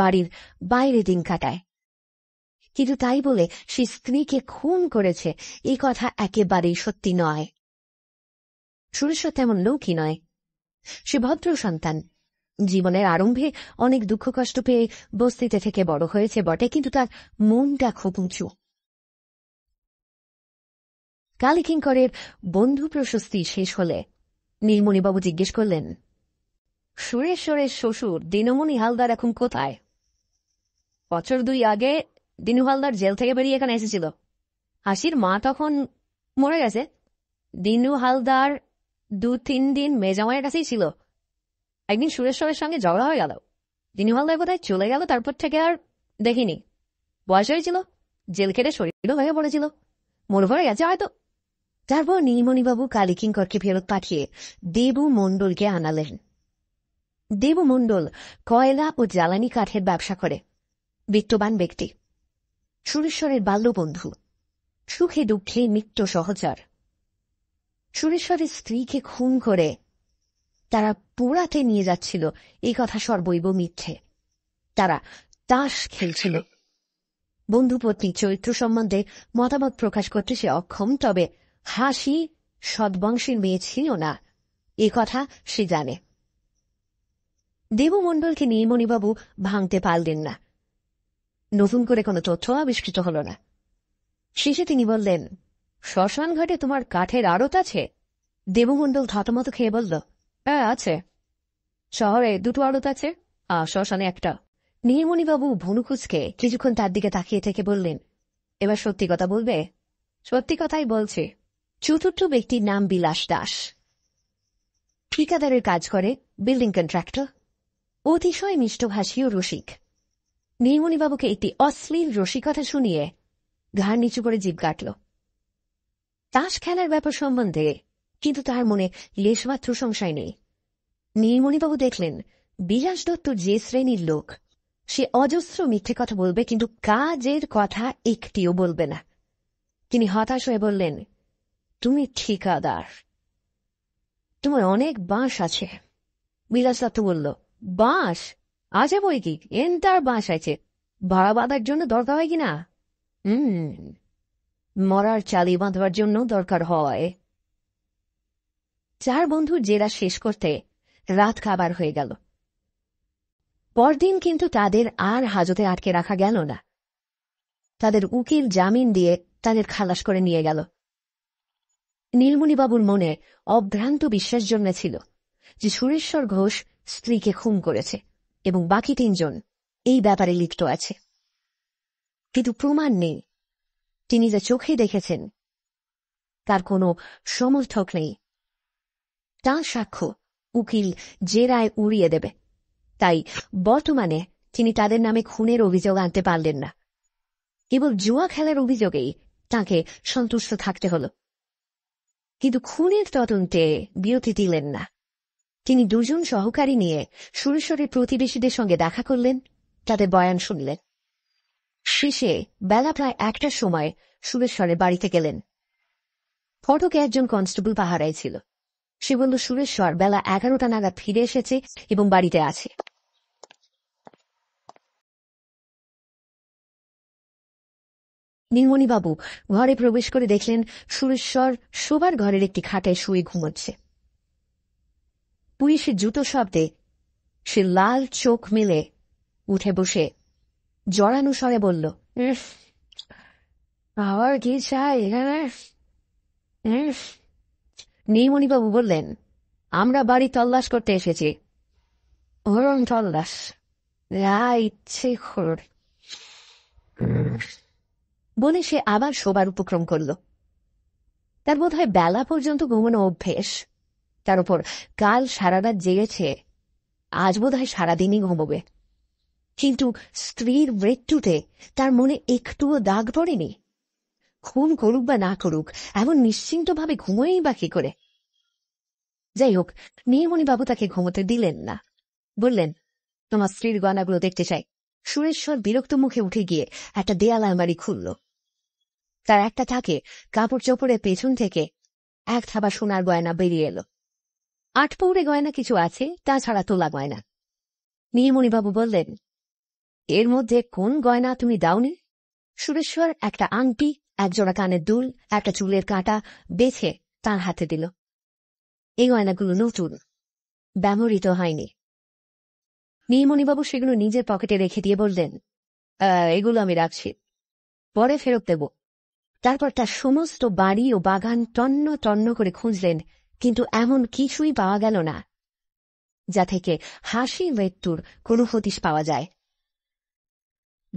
বাড়ির বাইরে দিন কাটায় কিন্তু তাই বলে সে স্ত্রীকে খুন করেছে এই কথা একেবারেই সত্যি নয় সুরেশ্বর তেমন লোকই নয় সে ভদ্র সন্তান জীবনের আরম্ভে অনেক দুঃখ কষ্ট পেয়ে বস্তিতে থেকে বড় হয়েছে বটে কিন্তু তার মনটা খুব উঁচু কালিকিঙ্করের বন্ধু প্রশস্তি শেষ হলে নীলমণিবাবু জিজ্ঞেস করলেন সুরেশ সুরেশ শ্বশুর দিনমণি হালদার এখন কোথায় বছর দুই আগে দিনু হালদার জেল থেকে বেরিয়ে এখানে এসেছিল হাসির মা তখন মরে গেছে দিনু হালদার দু তিন দিন মেজামায়ের কাছেই ছিল একদিন সুরেশ্বরের সঙ্গে ঝগড়া হয়ে গেল দিনিওয়াল্লায় বোধহয় চলে গেল তারপর থেকে আর দেখিনি বয়স হয়েছিল জেল খেটে শরীরও হয়ে পড়েছিল মনে ভরে গেছে হয়তো তারপর নীলমণিবাবু কালীকিঙ্করকে ফেরত পাঠিয়ে দেবু মণ্ডলকে আনালেন দেবু মণ্ডল কয়লা ও জ্বালানি কাঠের ব্যবসা করে বিত্তবান ব্যক্তি সুরেশ্বরের বাল্যবন্ধু সুখে দুঃখে নিত্য সহচর সুরেশ্বরের স্ত্রীকে খুন করে তারা পোড়াতে নিয়ে যাচ্ছিল এই কথা সর্বৈব মিথ্যে তারা তাস খেলছিল বন্ধুপত্নী চরিত্র সম্বন্ধে মতামত প্রকাশ করতে সে অক্ষম তবে হাসি সদ্বংশের মেয়ে ছিল না এ কথা সে জানে দেবমণ্ডলকে নিয়ে মণিবাবু ভাঙতে পারলেন না নতুন করে কোনো তথ্য আবিষ্কৃত হল না শেষে তিনি বললেন শ্মশান ঘাটে তোমার কাঠের আড়ত আছে দেবমণ্ডল থতমত খেয়ে বলল হ্যাঁ আছে শহরে দুটো আড়ত আছে আর শ্মশানে একটা নীলমণিবাবু ভনুকুচকে কিছুক্ষণ তার দিকে তাকিয়ে থেকে বললেন এবার সত্যি কথা বলবে সত্যি কথাই বলছে চতুর্থ ব্যক্তির নাম বিলাস দাস ঠিকাদারের কাজ করে বিল্ডিং কন্ট্রাক্টর অতিশয় মিষ্টভাষী ও রসিক নীলমণিবাবুকে একটি অশ্লীল রসিকতা শুনিয়ে ঘাড় নিচু করে জীব কাটল তাস খেলার ব্যাপার সম্বন্ধে কিন্তু তাহার মনে লেশমাত্র সংশয় নেই নীলমণিবাবু দেখলেন বিলাস দত্ত যে শ্রেণীর লোক সে অজস্র মিথ্যে কথা বলবে কিন্তু কাজের কথা একটিও বলবে না তিনি হতাশ হয়ে বললেন তুমি ঠিকাদার তোমার অনেক বাঁশ আছে বিলাস দত্ত বলল বাঁশ আছে বই কি তার বাঁশ আছে ভাড়া বাঁধার জন্য দরকার হয় কিনা হম মরার চালি বাঁধবার জন্য দরকার হয় চার বন্ধুর জেরা শেষ করতে রাত খাবার হয়ে গেল পরদিন কিন্তু তাদের আর হাজতে আটকে রাখা গেল না তাদের উকিল জামিন দিয়ে তাদের খালাস করে নিয়ে গেল নীলমণিবাবুর মনে অভ্রান্ত বিশ্বাস জন্মেছিল যে সুরেশ্বর ঘোষ স্ত্রীকে খুন করেছে এবং বাকি তিনজন এই ব্যাপারে লিপ্ত আছে কিন্তু প্রমাণ নেই তিনি যা চোখে দেখেছেন তার কোনো সমর্থক নেই তাঁর সাক্ষ্য উকিল যে রায় উড়িয়ে দেবে তাই বর্তমানে তিনি তাদের নামে খুনের অভিযোগ আনতে পারলেন না কেবল জুয়া খেলার অভিযোগেই তাকে সন্তুষ্ট থাকতে হল কিন্তু খুনের তদন্তে বিরতি দিলেন না তিনি দুজন সহকারী নিয়ে সুরেশ্বরের প্রতিবেশীদের সঙ্গে দেখা করলেন তাদের বয়ান শুনলেন শেষে বেলা প্রায় একটার সময় সুরেশ্বরের বাড়িতে গেলেন ফটকে একজন কনস্টেবল পাহারায় ছিল সে বলল সুরেশ্বর বেলা এগারোটা নাগাদ ফিরে এসেছে এবং বাড়িতে আছে নীলমণিবাবু ঘরে প্রবেশ করে দেখলেন সুরেশ্বর শোবার ঘরের একটি খাটায় শুয়ে ঘুমোচ্ছে পুলিশের জুতো শব্দে সে লাল চোখ মেলে উঠে বসে জড়ানো স্বরে বলল আবার কি চাই এখানে নীলমণিবাবু বললেন আমরা বাড়ি তল্লাশ করতে এসেছি হরণ তল্লাশ যা ইচ্ছে বলে সে আবার শোবার উপক্রম করল তার বোধ হয় বেলা পর্যন্ত ঘুমানো অভ্যেস তার উপর কাল সারা রাত জেগেছে আজ বোধ হয় সারাদিনই ঘুমবে কিন্তু স্ত্রীর মৃত্যুতে তার মনে একটুও দাগ পড়েনি খুন করুক বা না করুক এমন নিশ্চিন্তভাবে ঘুমোয়েই বা কি করে যাই হোক নীলমণিবাবু তাকে ঘুমোতে দিলেন না বললেন তোমার স্ত্রীর গয়নাগুলো দেখতে চাই সুরেশ্বর বিরক্ত মুখে উঠে গিয়ে একটা দেয়াল আলমারি খুলল তার একটা থাকে কাপড় চোপড়ের পেছন থেকে এক থাবা সোনার গয়না বেরিয়ে এলো আট গয়না কিছু আছে তাছাড়া তোলা গয়না নীলমণিবাবু বললেন এর মধ্যে কোন গয়না তুমি দাওনি সুরেশ্বর একটা আংটি একজোড়া কানের দুল একটা চুলের কাঁটা বেছে তার হাতে দিল এই গয়নাগুলো নতুন ব্যবহৃত হয়নি নীলমণিবাবু সেগুলো নিজের পকেটে রেখে দিয়ে বললেন এগুলো আমি রাখছি পরে ফেরত দেব তারপর তার সমস্ত বাড়ি ও বাগান টন্ন টন্ন করে খুঁজলেন কিন্তু এমন কিছুই পাওয়া গেল না যা থেকে হাসি মৃত্যুর কোনো হতিশ পাওয়া যায়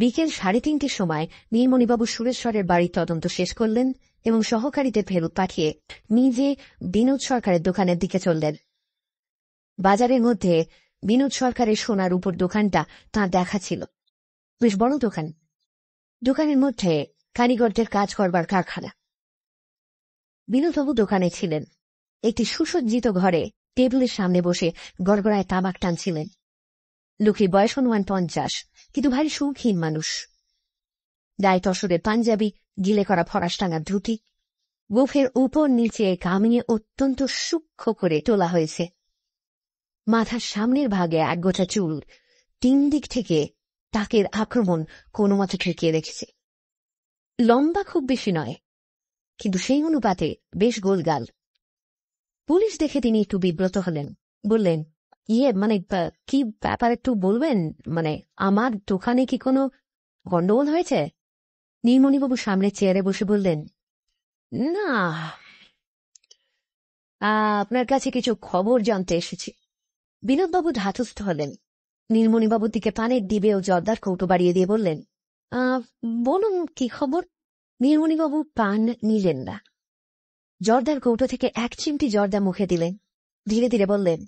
বিকেল সাড়ে তিনটের সময় নীলমণিবাবু সুরেশ্বরের বাড়ির তদন্ত শেষ করলেন এবং সহকারীদের ফেরত পাঠিয়ে নিজে বিনোদ সরকারের দোকানের দিকে চললেন বাজারের মধ্যে বিনোদ সরকারের সোনার উপর দোকানটা তাঁর দেখা ছিল বেশ বড় দোকান দোকানের মধ্যে কারিগরদের কাজ করবার কারখানা বিনোদবাবু দোকানে ছিলেন একটি সুসজ্জিত ঘরে টেবিলের সামনে বসে গড়গড়ায় তামাক টানছিলেন লোকের বয়স অনুমান পঞ্চাশ কিন্তু ভারী সুখহীন মানুষ ডায়ট অসরের পাঞ্জাবি গিলে করা ফরাসটাঙা ধুতি গোফের উপর নিচে কামিনে অত্যন্ত সূক্ষ্ম করে তোলা হয়েছে মাথার সামনের ভাগে এক গোটা চুল তিন দিক থেকে তাকের আক্রমণ কোনো মতো ঠেকিয়ে রেখেছে লম্বা খুব বেশি নয় কিন্তু সেই অনুপাতে বেশ গোলগাল পুলিশ দেখে তিনি একটু বিব্রত হলেন বললেন ইয়ে মানে কি ব্যাপার একটু বলবেন মানে আমার দোকানে কি কোনো গন্ডগোল হয়েছে নীলমণিবাবু সামনে চেয়ারে বসে বললেন না আপনার কাছে কিছু খবর জানতে এসেছি বিনোদবাবু ধাতস্থ হলেন নীলমণিবাবুর দিকে পানের ডিবে ও জর্দার কৌটো বাড়িয়ে দিয়ে বললেন বলুন কি খবর নীলমণিবাবু পান নিলেন না জর্দার কৌটো থেকে এক চিমটি জর্দা মুখে দিলেন ধীরে ধীরে বললেন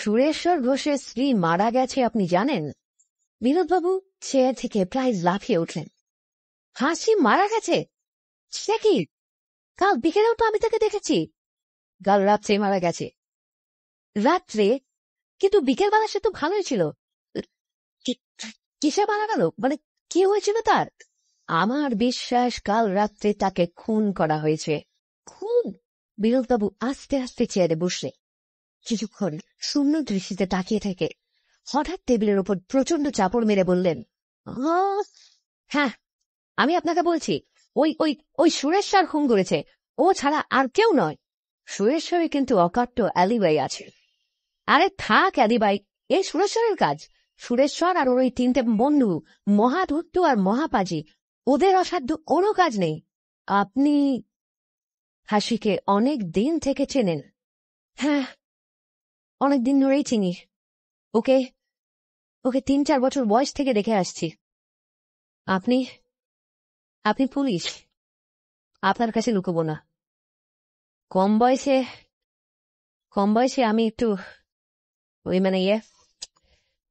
সুরেশ্বর ঘোষের স্ত্রী মারা গেছে আপনি জানেন বিনোদবাবু চেয়ার থেকে প্রায় লাফিয়ে উঠলেন হাসি মারা গেছে সে কি কাল বিকেলেও তো আমি তাকে দেখেছি কাল রাত্রে মারা গেছে রাত্রে কিন্তু বিকেলবেলা সে তো ভালোই ছিল কিসে মারা গেল মানে কি হয়েছিল তার আমার বিশ্বাস কাল রাত্রে তাকে খুন করা হয়েছে খুন বিরলবাবু আস্তে আস্তে চেয়ারে বসে কিছুক্ষণ শূন্য দৃষ্টিতে তাকিয়ে থাকে হঠাৎ টেবিলের ওপর প্রচন্ড চাপড় মেরে বললেন হ্যাঁ আমি আপনাকে বলছি ওই ওই ওই সুরেশ্বর খুন করেছে ও ছাড়া আর কেউ নয় সুরেশ্বরে কিন্তু অকাট্য অ্যালিবাই আছে আরে থাক অ্যালিবাই এই সুরেশ্বরের কাজ সুরেশ্বর আর ওর ওই তিনটে বন্ধু মহাধুট্টু আর মহাপাজি ওদের অসাধ্য কোনো কাজ নেই আপনি হাসিকে অনেক দিন থেকে চেনেন হ্যাঁ অনেক দিন ধরেই চিনি ওকে ওকে তিন চার বছর বয়স থেকে দেখে আসছি আপনি আপনি পুলিশ আপনার কাছে লুকব না কম বয়সে কম বয়সে আমি একটু ওই মানে ইয়ে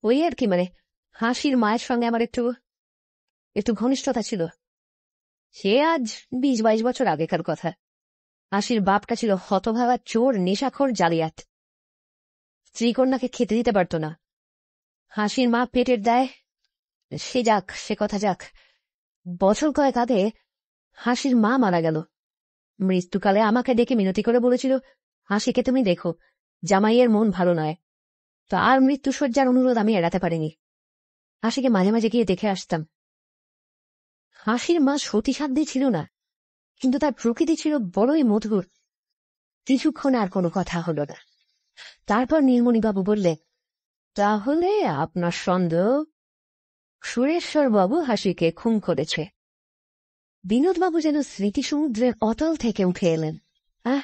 ওই আর কি মানে হাসির মায়ের সঙ্গে আমার একটু একটু ঘনিষ্ঠতা ছিল সে আজ বিশ বাইশ বছর আগেকার কথা হাসির বাপটা ছিল হতভাবা চোর নেশাখোর জালিয়াত স্ত্রীকন্যাকে খেতে দিতে পারত না হাসির মা পেটের দেয় সে যাক সে কথা যাক বছর কয়েক আগে হাসির মা মারা গেল মৃত্যুকালে আমাকে ডেকে মিনতি করে বলেছিল হাসিকে তুমি দেখো জামাইয়ের মন ভালো নয় তার মৃত্যুসজ্জার অনুরোধ আমি এড়াতে পারিনি হাসিকে মাঝে মাঝে গিয়ে দেখে আসতাম হাসির মা সতীসাধ্যে ছিল না কিন্তু তার প্রকৃতি ছিল বড়ই মধুর কিছুক্ষণ আর কোনো কথা হল না তারপর নীলমণিবাবু বললে তাহলে আপনার সন্দেহ সুরেশ্বরবাবু হাসিকে খুন করেছে বিনোদবাবু যেন স্মৃতিসমুদ্রের অতল থেকে উঠে এলেন আহ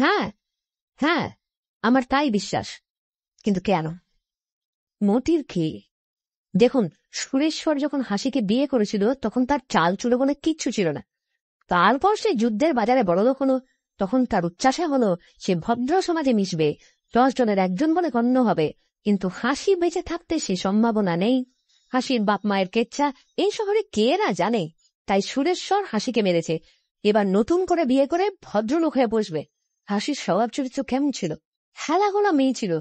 হ্যাঁ হ্যাঁ আমার তাই বিশ্বাস কিন্তু কেন মতির কি দেখুন সুরেশ্বর যখন হাসিকে বিয়ে করেছিল তখন তার চাল চুলো বলে কিচ্ছু ছিল না তারপর সে যুদ্ধের বাজারে বড় হল তখন তার উচ্ছ্বাসা হলো সে ভদ্র সমাজে মিশবে দশজনের একজন বলে গণ্য হবে কিন্তু হাসি বেঁচে থাকতে সে সম্ভাবনা নেই হাসির বাপ মায়ের কেচ্ছা এই শহরে কে না জানে তাই সুরেশ্বর হাসিকে মেরেছে এবার নতুন করে বিয়ে করে ভদ্রলোক হয়ে বসবে হাসির স্বভাব চরিত্র কেমন ছিল হেলাগোলা মেয়ে ছিল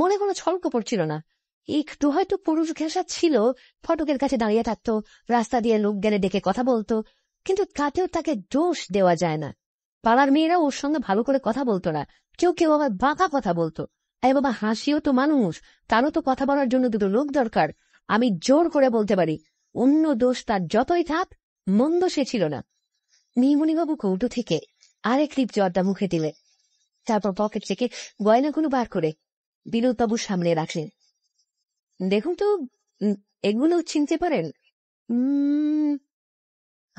মনে কোনো ছল পড়ছিল না একটু হয়তো পুরুষ ঘেঁষা ছিল ফটকের কাছে দাঁড়িয়ে থাকতো রাস্তা দিয়ে লোক গেলে ডেকে কথা বলতো কিন্তু তাতেও তাকে দোষ দেওয়া যায় না পাড়ার মেয়েরা ওর সঙ্গে ভালো করে কথা বলতো না কেউ কেউ আবার বাঁকা কথা বলতো এ বাবা হাসিও তো মানুষ তারও তো কথা বলার জন্য দুটো লোক দরকার আমি জোর করে বলতে পারি অন্য দোষ তার যতই থাক মন্দ সে ছিল না নীলমণিবাবু কৌটো থেকে আরেক লিপ জর্দা মুখে দিলে তারপর পকেট থেকে গয়নাগুলো বার করে বিনোদবাবুর সামনে রাখলেন দেখুন তো এগুলো চিনতে পারেন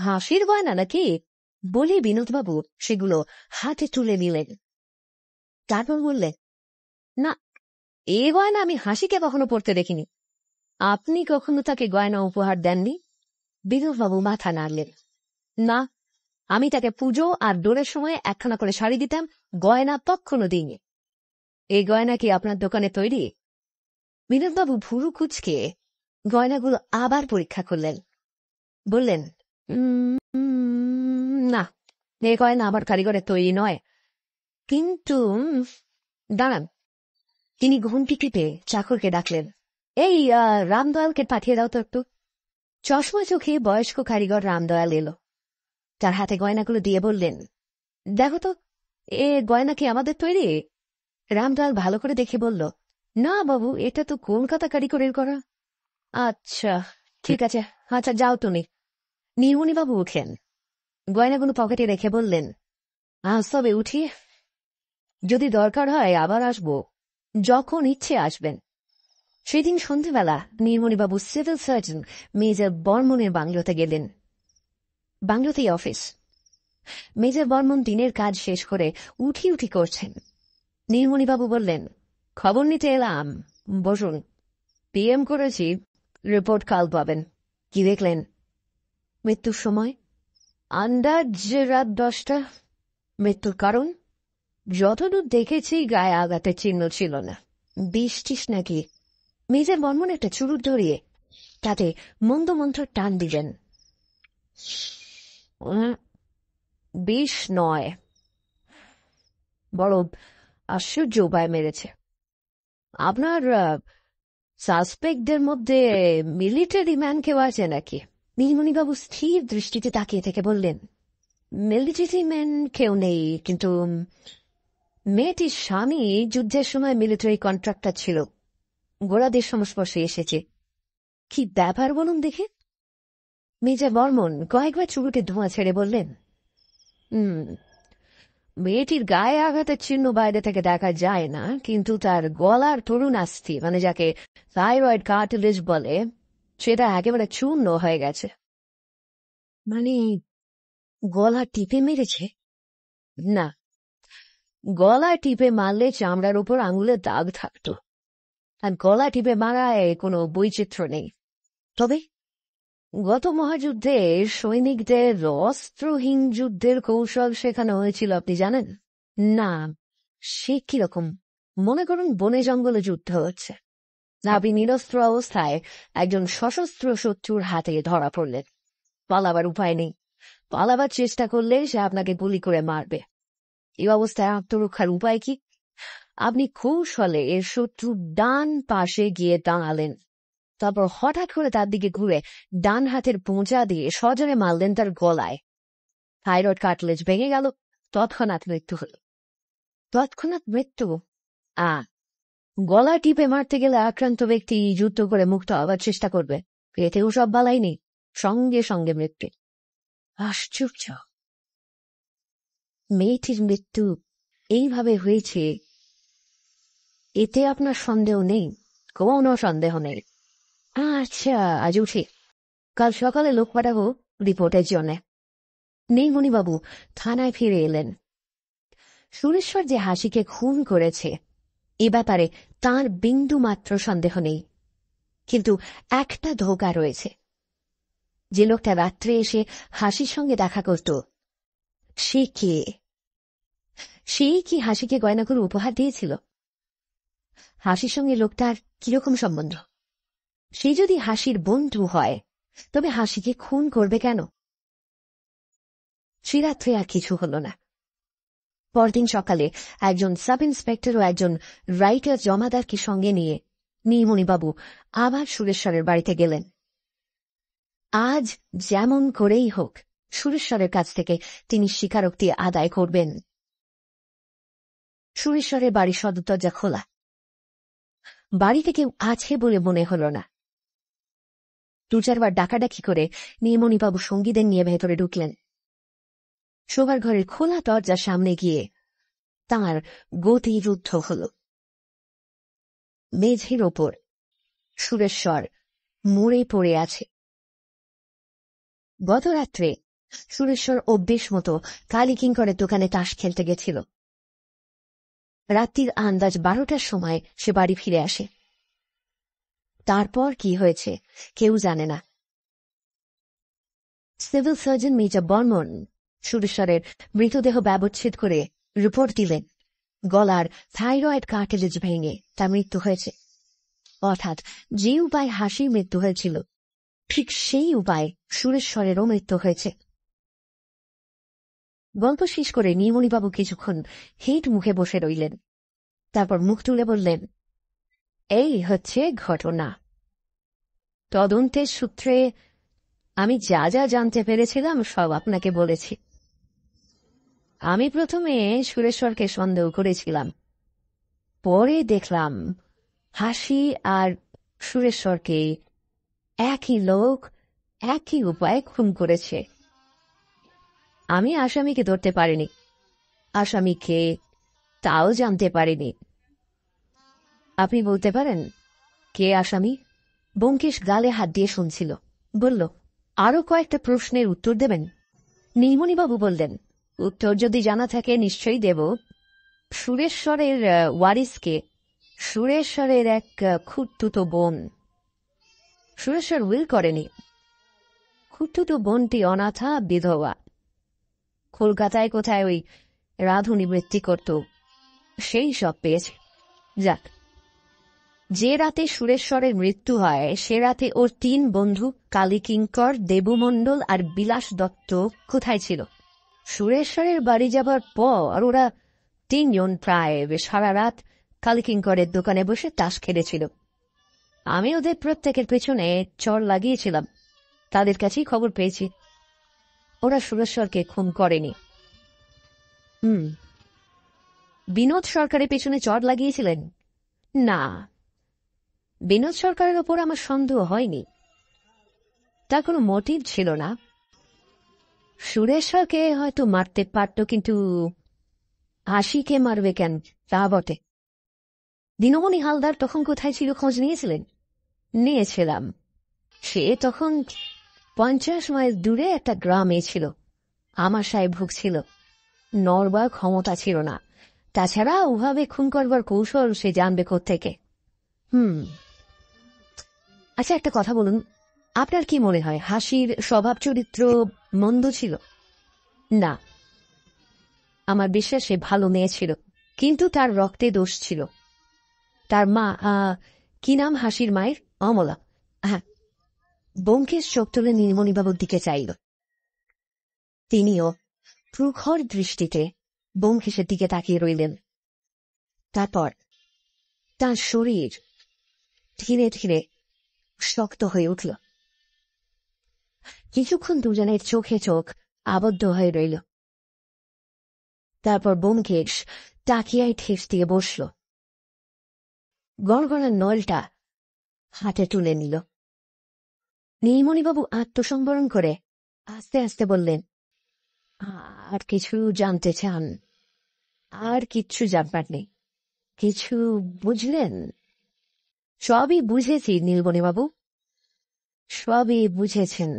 হাসির গয়না নাকি বলে বিনোদবাবু সেগুলো হাতে তুলে নিলেন তারপর বললে না এ গয়না আমি হাসিকে কখনো পড়তে দেখিনি আপনি কখনো তাকে গয়না উপহার দেননি বিনোদবাবু মাথা নাড়লেন না আমি তাকে পুজো আর ডোরের সময় একখানা করে শাড়ি দিতাম গয়না তখনো দিইনি এই গয়না কি আপনার দোকানে তৈরি বিনোদবাবু ভুরু কুচকে গয়নাগুলো আবার পরীক্ষা করলেন বললেন না এ গয়না আবার কারিগরের তৈরি নয় কিন্তু দাঁড়ান তিনি ঘুমটি টিপে চাকরকে ডাকলেন এই রামদয়ালকে পাঠিয়ে দাও তো একটু চশমা চোখে বয়স্ক কারিগর রামদয়াল এলো তার হাতে গয়নাগুলো দিয়ে বললেন দেখো তো এ গয়না কি আমাদের তৈরি রামদয়াল ভালো করে দেখে বলল না বাবু এটা তো কলকাতা কারিগরের করা আচ্ছা ঠিক আছে আচ্ছা যাও তুমি বাবু উঠলেন গয়নাগুলো পকেটে রেখে বললেন আজ তবে উঠি যদি দরকার হয় আবার আসব যখন ইচ্ছে আসবেন সেদিন সন্ধেবেলা নীলমণিবাবু সিভিল সার্জন মেজর বর্মনের বাংলোতে গেলেন বাংলোতেই অফিস মেজর বর্মন দিনের কাজ শেষ করে উঠি উঠি করছেন নীলমণিবাবু বললেন খবর নিতে এলাম বসুন পিএম করেছি রিপোর্ট কাল পাবেন কি দেখলেন মৃত্যুর সময় আন্দাজ রাত দশটা মৃত্যুর কারণ যতদূর দেখেছি গায়ে আঘাতের চিহ্ন ছিল না বিশ টিস নাকি মেজের বর্মন একটা চুরুট ধরিয়ে তাতে মন্ত্র টান দিলেন বিশ নয় বড় আশ্চর্য উপায় মেরেছে আপনার সাসপেক্টদের মধ্যে মিলিটারি ম্যান কেউ আছে নাকি নীলমণিবাবু স্থির দৃষ্টিতে তাকিয়ে থেকে বললেন মিলিটারি ম্যান কেউ নেই কিন্তু মেয়েটির স্বামী যুদ্ধের সময় মিলিটারি কন্ট্রাক্টর ছিল গোড়াদের সংস্পর্শে এসেছে কি ব্যাপার বলুন দেখে মেজা বর্মন কয়েকবার চুরুটে ধোঁয়া ছেড়ে বললেন মেয়েটির গায়ে আঘাতের চিহ্ন বাইরে থেকে দেখা যায় না কিন্তু তার গলার তরুণ আস্থি মানে যাকে থাইরয়েড কার্টিলেজ বলে সেটা একেবারে চূর্ণ হয়ে গেছে মানে গলা টিপে মেরেছে না গলা টিপে মারলে চামড়ার উপর আঙুলের দাগ থাকতো আর গলা টিপে মারায় কোনো বৈচিত্র্য নেই তবে গত মহাযুদ্ধে সৈনিকদের অস্ত্রহীন যুদ্ধের কৌশল শেখানো হয়েছিল আপনি জানেন না সে কিরকম মনে করুন বনে জঙ্গলে যুদ্ধ হচ্ছে নাবি নিরস্ত্র অবস্থায় একজন সশস্ত্র শত্রুর হাতে ধরা পড়লেন পালাবার উপায় নেই পালাবার চেষ্টা করলে সে আপনাকে গুলি করে মারবে এই অবস্থায় আত্মরক্ষার উপায় কি আপনি হলে এর শত্রু ডান পাশে গিয়ে দাঁড়ালেন তারপর হঠাৎ করে তার দিকে ঘুরে ডান হাতের পোঁচা দিয়ে সজনে মারলেন তার গলায় থাইরয়েড কাটলেজ ভেঙে গেল তৎক্ষণাৎ মৃত্যু হল তৎক্ষণাৎ মৃত্যু আ গলা টিপে মারতে গেলে আক্রান্ত ব্যক্তি যুদ্ধ করে মুক্ত হওয়ার চেষ্টা করবে এতেও সব বালাই নেই সঙ্গে সঙ্গে মৃত্যু আশ্চর্য মেয়েটির মৃত্যু এইভাবে হয়েছে এতে আপনার সন্দেহ নেই কোনো সন্দেহ নেই আচ্ছা আজ উঠি কাল সকালে লোক পাঠাবো রিপোর্টের জন্যে বাবু থানায় ফিরে এলেন সুরেশ্বর যে হাসিকে খুন করেছে এ ব্যাপারে তার বিন্দু মাত্র সন্দেহ নেই কিন্তু একটা ধোকা রয়েছে যে লোকটা রাত্রে এসে হাসির সঙ্গে দেখা করত সে কে সে কি হাসিকে গয়নাগুলো উপহার দিয়েছিল হাসির সঙ্গে লোকটার কিরকম সম্বন্ধ সে যদি হাসির বন্ধু হয় তবে হাসিকে খুন করবে কেন শ্রীরাত্রে আর কিছু হল না পরদিন সকালে একজন সাব ইন্সপেক্টর ও একজন রাইটার জমাদারকে সঙ্গে নিয়ে নীলমণিবাবু আবার সুরেশ্বরের বাড়িতে গেলেন আজ যেমন করেই হোক সুরেশ্বরের কাছ থেকে তিনি স্বীকারোক্তি আদায় করবেন সুরেশ্বরের বাড়ি সদর দরজা খোলা বাড়িতে কেউ আছে বলে মনে হল না দু চারবার ডাকাডাকি করে নিয়মণীবাবু সঙ্গীদের নিয়ে ভেতরে ঢুকলেন শোবার ঘরের খোলা দরজার সামনে গিয়ে তাঁর গতি রুদ্ধ হল মেঝের ওপর সুরেশ্বর মরে পড়ে আছে গতরাত্রে সুরেশ্বর অভ্যেস মতো কালিকিং করে দোকানে তাস খেলতে গেছিল রাত্রির আন্দাজ বারোটার সময় সে বাড়ি ফিরে আসে তারপর কি হয়েছে কেউ জানে না সিভিল সার্জন মির্জা বর্মন সুরেশ্বরের মৃতদেহ ব্যবচ্ছেদ করে রিপোর্ট দিলেন গলার থাইরয়েড কার্টেলেজ ভেঙে তা মৃত্যু হয়েছে অর্থাৎ যে উপায় হাসির মৃত্যু হয়েছিল ঠিক সেই উপায় সুরেশ্বরেরও মৃত্যু হয়েছে গল্প শেষ করে নীলমণিবাবু কিছুক্ষণ হিট মুখে বসে রইলেন তারপর মুখ তুলে বললেন এই হচ্ছে ঘটনা তদন্তের সূত্রে আমি যা যা জানতে পেরেছিলাম সব আপনাকে বলেছি আমি প্রথমে সুরেশ্বরকে সন্দেহ করেছিলাম পরে দেখলাম হাসি আর সুরেশ্বরকে একই লোক একই উপায়ে খুন করেছে আমি আসামিকে ধরতে পারিনি আসামি কে তাও জানতে পারিনি আপনি বলতে পারেন কে আসামি বঙ্কিশ গালে হাত দিয়ে শুনছিল বলল আরও কয়েকটা প্রশ্নের উত্তর দেবেন নীলমণিবাবু বললেন উত্তর যদি জানা থাকে নিশ্চয়ই দেব সুরেশ্বরের ওয়ারিসকে সুরেশ্বরের এক খুঁটতুতো বোন সুরেশ্বর উইল করেনি খুঁটতুতো বোনটি অনাথা বিধবা কলকাতায় কোথায় ওই রাধুনি বৃত্তি করত সেই সব পেয়েছে যাক যে রাতে সুরেশ্বরের মৃত্যু হয় সে রাতে ওর তিন বন্ধু কালীকিঙ্কর দেবুমণ্ডল আর বিলাস দত্ত কোথায় ছিল সুরেশ্বরের বাড়ি যাবার পর ওরা তিনজন প্রায় সারা রাত কালীকিঙ্করের দোকানে বসে তাস খেলেছিল আমি ওদের প্রত্যেকের পেছনে চর লাগিয়েছিলাম তাদের কাছেই খবর পেয়েছি ওরা সুরেশ্বরকে খুন করেনি হুম বিনোদ সরকারের পেছনে চট লাগিয়েছিলেন না বিনোদ সরকারের ওপর আমার সন্দেহ হয়নি তার কোনো মোটিভ ছিল না সুরেশ্বরকে হয়তো মারতে পারত কিন্তু হাসিকে মারবে কেন তা বটে দিনমণি হালদার তখন কোথায় ছিল খোঁজ নিয়েছিলেন নিয়েছিলাম সে তখন পঞ্চাশ মাইল দূরে একটা গ্রামে ছিল আমার সাহেব ভুগছিল নরবার ক্ষমতা ছিল না তাছাড়া উভাবে খুন করবার কৌশল সে জানবে থেকে হুম আচ্ছা একটা কথা বলুন আপনার কি মনে হয় হাসির স্বভাব চরিত্র মন্দ ছিল না আমার বিশ্বাস সে ভালো মেয়ে ছিল কিন্তু তার রক্তে দোষ ছিল তার মা কি নাম হাসির মায়ের অমলা হ্যাঁ ব্যোমকেশ চোখ তুলে নীলমণিবাবুর দিকে চাইল তিনিও প্রখর দৃষ্টিতে ব্যোমকেশের দিকে তাকিয়ে রইলেন তারপর তার শরীর ধীরে ধীরে শক্ত হয়ে উঠল কিছুক্ষণ দুজনের চোখে চোখ আবদ্ধ হয়ে রইল তারপর ব্যোমকেশ তাকিয়ায় ঠেস দিয়ে বসল গড়গড়ার নলটা হাতে তুলে নিল নীলমণিবাবু আত্মসম্বরণ করে আস্তে আস্তে বললেন আর কিছু জানতে চান আর কিচ্ছু জানবার নেই কিছু বুঝলেন সবই বুঝেছি নীলমণিবাবু সবই বুঝেছেন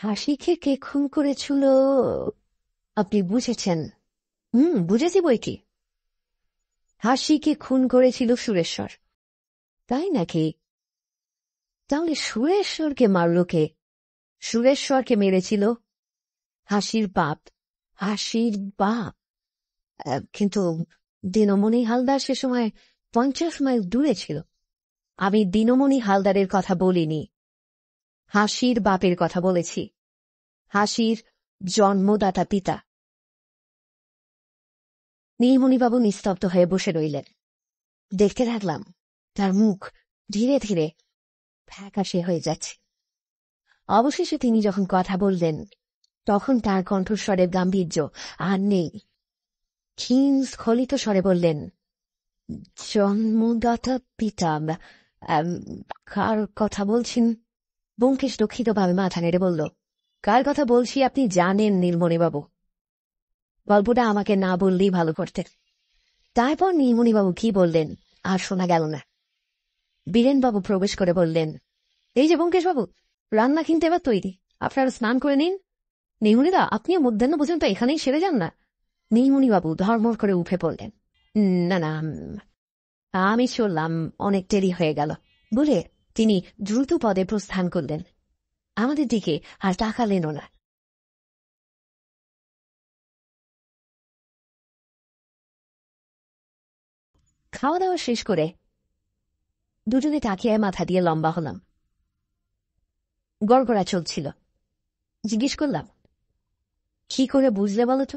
হাসিকে কে খুন করেছিল আপনি বুঝেছেন হুম বুঝেছি কি হাসিকে খুন করেছিল সুরেশ্বর তাই নাকি তাহলে সুরেশ্বরকে মারলোকে সুরেশ্বরকে মেরেছিল হাসির বাপ হাসির বাপ কিন্তু দিনমণি হালদার সে সময় পঞ্চাশ মাইল দূরে ছিল আমি দিনমণি হালদারের কথা বলিনি হাসির বাপের কথা বলেছি হাসির জন্মদাতা পিতা নীলমণিবাবু নিস্তব্ধ হয়ে বসে রইলেন দেখতে লাগলাম তার মুখ ধীরে ধীরে ফ্যাকাশে হয়ে যাচ্ছে অবশেষে তিনি যখন কথা বললেন তখন তার কণ্ঠস্বরের গাম্ভীর্য আর নেই ক্ষীণ স্খলিত স্বরে বললেন জন্মদাতা পিতা কার কথা বলছেন বঙ্কেশ ভাবে মাথা নেড়ে বলল কার কথা বলছি আপনি জানেন নীলমণিবাবু গল্পটা আমাকে না বললেই ভালো করতে তারপর নীলমণিবাবু কি বললেন আর শোনা গেল না বীরেনবাবু প্রবেশ করে বললেন এই যে বঙ্কেশবাবু রান্না কিনতে এবার তৈরি আপনারা স্নান করে নিন নেহুনিদা আপনিও মধ্যাহ্ন পর্যন্ত এখানেই সেরে যান না নীলমণিবাবু ধর্মর করে উঠে পড়লেন না না আমি চললাম অনেক দেরি হয়ে গেল বলে তিনি দ্রুত পদে প্রস্থান করলেন আমাদের দিকে আর টাকা লেন না খাওয়া দাওয়া শেষ করে দুজনে টাকিয়ায় মাথা দিয়ে লম্বা হলাম গড়গড়া চলছিল জিজ্ঞেস করলাম কি করে বুঝলে বলো তো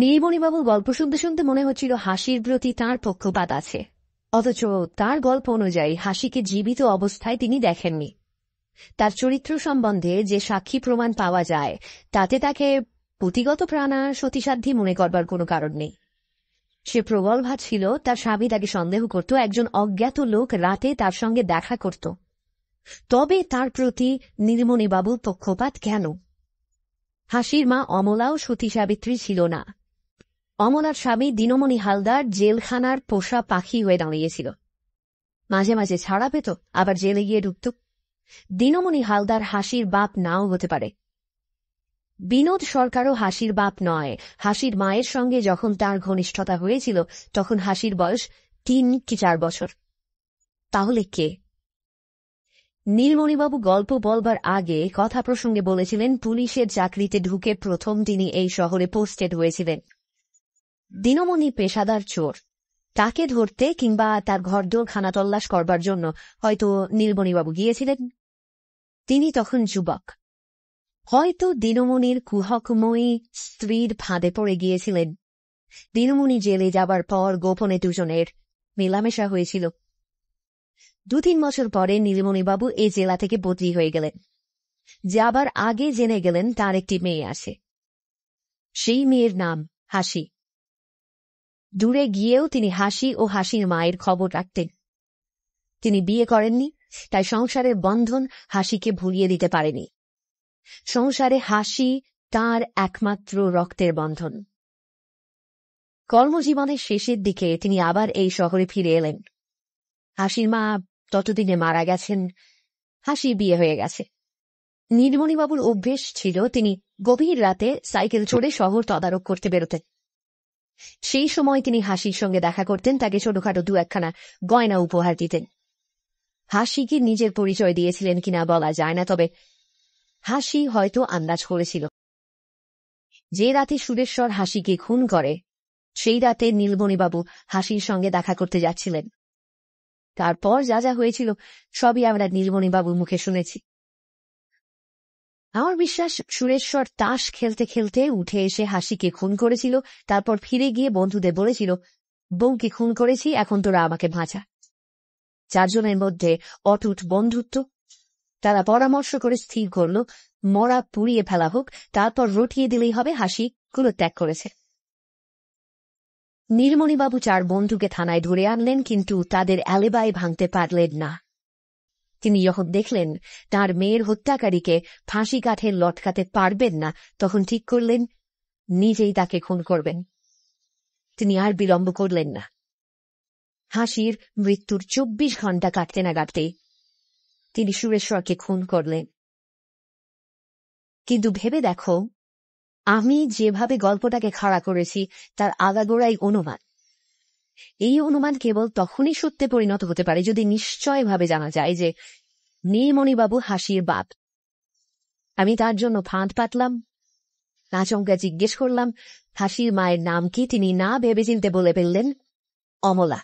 নীলমণিবাবুর গল্প শুনতে শুনতে মনে হচ্ছিল হাসির প্রতি তাঁর পক্ষপাত আছে অথচ তার গল্প অনুযায়ী হাসিকে জীবিত অবস্থায় তিনি দেখেননি তার চরিত্র সম্বন্ধে যে সাক্ষী প্রমাণ পাওয়া যায় তাতে তাকে পুঁতিগত প্রাণা সতীসাধ্যী মনে করবার কোনো কারণ নেই সে প্রগল্ভা ছিল তার স্বামী তাকে সন্দেহ করত একজন অজ্ঞাত লোক রাতে তার সঙ্গে দেখা করত তবে তার প্রতি নির্মণিবাবু পক্ষপাত কেন হাসির মা অমলাও সতী সাবিত্রী ছিল না অমলার স্বামী দিনমণি হালদার জেলখানার পোষা পাখি হয়ে দাঁড়িয়েছিল মাঝে মাঝে ছাড়া পেত আবার জেলে গিয়ে ঢুকত দিনমণি হালদার হাসির বাপ নাও হতে পারে বিনোদ সরকারও হাসির বাপ নয় হাসির মায়ের সঙ্গে যখন তার ঘনিষ্ঠতা হয়েছিল তখন হাসির বয়স তিন কি চার বছর তাহলে কে নীলমণিবাবু গল্প বলবার আগে কথা প্রসঙ্গে বলেছিলেন পুলিশের চাকরিতে ঢুকে প্রথম তিনি এই শহরে পোস্টেড হয়েছিলেন দিনমণি পেশাদার চোর তাকে ধরতে কিংবা তার ঘরদোর খানা তল্লাশ করবার জন্য হয়তো নীলমণিবাবু গিয়েছিলেন তিনি তখন যুবক হয়তো দিনমণির কুহকময়ী স্ত্রীর ফাঁদে পড়ে গিয়েছিলেন দিনমণি জেলে যাবার পর গোপনে দুজনের মেলামেশা হয়েছিল দু তিন বছর পরে নীলমণিবাবু এই জেলা থেকে বদলি হয়ে গেলেন যাবার আগে জেনে গেলেন তার একটি মেয়ে আছে সেই মেয়ের নাম হাসি দূরে গিয়েও তিনি হাসি ও হাসির মায়ের খবর রাখতেন তিনি বিয়ে করেননি তাই সংসারের বন্ধন হাসিকে ভুলিয়ে দিতে পারেনি সংসারে হাসি তার একমাত্র রক্তের বন্ধন কর্মজীবনের শেষের দিকে তিনি আবার এই শহরে ফিরে এলেন হাসির মা ততদিনে মারা গেছেন হাসি বিয়ে হয়ে গেছে নীলমণিবাবুর অভ্যেস ছিল তিনি গভীর রাতে সাইকেল চড়ে শহর তদারক করতে বেরোতেন সেই সময় তিনি হাসির সঙ্গে দেখা করতেন তাকে ছোটখাটো দু একখানা গয়না উপহার দিতেন হাসিকে নিজের পরিচয় দিয়েছিলেন কিনা বলা যায় না তবে হাসি হয়তো আন্দাজ করেছিল যে রাতে সুরেশ্বর হাসিকে খুন করে সেই রাতে নীলমণিবাবু হাসির সঙ্গে দেখা করতে যাচ্ছিলেন তারপর যা যা হয়েছিল সবই আমরা নীলমণিবাবুর মুখে শুনেছি আমার বিশ্বাস সুরেশ্বর তাস খেলতে খেলতে উঠে এসে হাসিকে খুন করেছিল তারপর ফিরে গিয়ে বন্ধুদের বলেছিল বউকে খুন করেছি এখন তোরা আমাকে ভাঁচা চারজনের মধ্যে অটুট বন্ধুত্ব তারা পরামর্শ করে স্থির করল মরা পুড়িয়ে ফেলা হোক তারপর রটিয়ে দিলেই হবে হাসি গুলো ত্যাগ করেছে নির্মণিবাবু চার বন্ধুকে থানায় ধরে আনলেন কিন্তু তাদের অ্যালেবাই ভাঙতে পারলেন না তিনি যখন দেখলেন তার মেয়ের হত্যাকারীকে ফাঁসি কাঠে লটকাতে পারবেন না তখন ঠিক করলেন নিজেই তাকে খুন করবেন তিনি আর বিলম্ব করলেন না হাসির মৃত্যুর চব্বিশ ঘন্টা কাটতে না কাটতেই তিনি সুরেশ্বরকে খুন করলেন কিন্তু ভেবে দেখো আমি যেভাবে গল্পটাকে খাড়া করেছি তার আগাগোড়াই অনুমান এই অনুমান কেবল তখনই সত্যে পরিণত হতে পারে যদি নিশ্চয়ভাবে জানা যায় যে নীলমণিবাবু হাসির বাপ আমি তার জন্য ফাঁদ পাতলাম আচমকা জিজ্ঞেস করলাম হাসির মায়ের নাম কি তিনি না ভেবে চিনতে বলে ফেললেন অমলা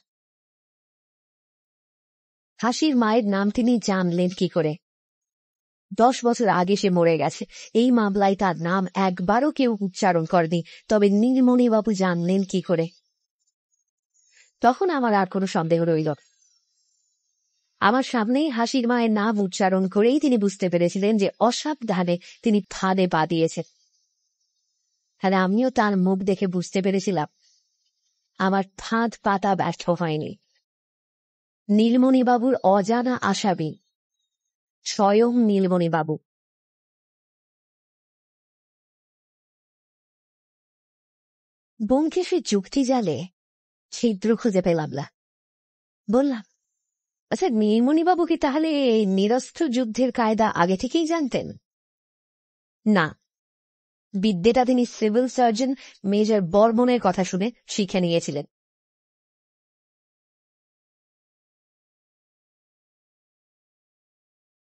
হাসির মায়ের নাম তিনি জানলেন কি করে দশ বছর আগে সে মরে গেছে এই মামলায় তার নাম একবারও কেউ উচ্চারণ করেনি তবে নীলমণিবাবু জানলেন কি করে তখন আমার আর কোনো সন্দেহ রইল আমার সামনেই হাসির মায়ের নাম উচ্চারণ করেই তিনি বুঝতে পেরেছিলেন যে অসাবধানে তিনি ফাঁদে পা দিয়েছেন হ্যাঁ আমিও তার মুখ দেখে বুঝতে পেরেছিলাম আমার ফাঁদ পাতা ব্যর্থ হয়নি নীলমণিবাবুর অজানা আসাবি স্বয়ং নীলমণিবাবু বঙ্কেশের যুক্তি জালে ছিদ্র খুঁজে পেলাম না বললাম আচ্ছা নীলমণিবাবু কি তাহলে এই নিরস্থ যুদ্ধের কায়দা আগে থেকেই জানতেন না বিদ্যেটা তিনি সিভিল সার্জন মেজর বর্মনের কথা শুনে শিখে নিয়েছিলেন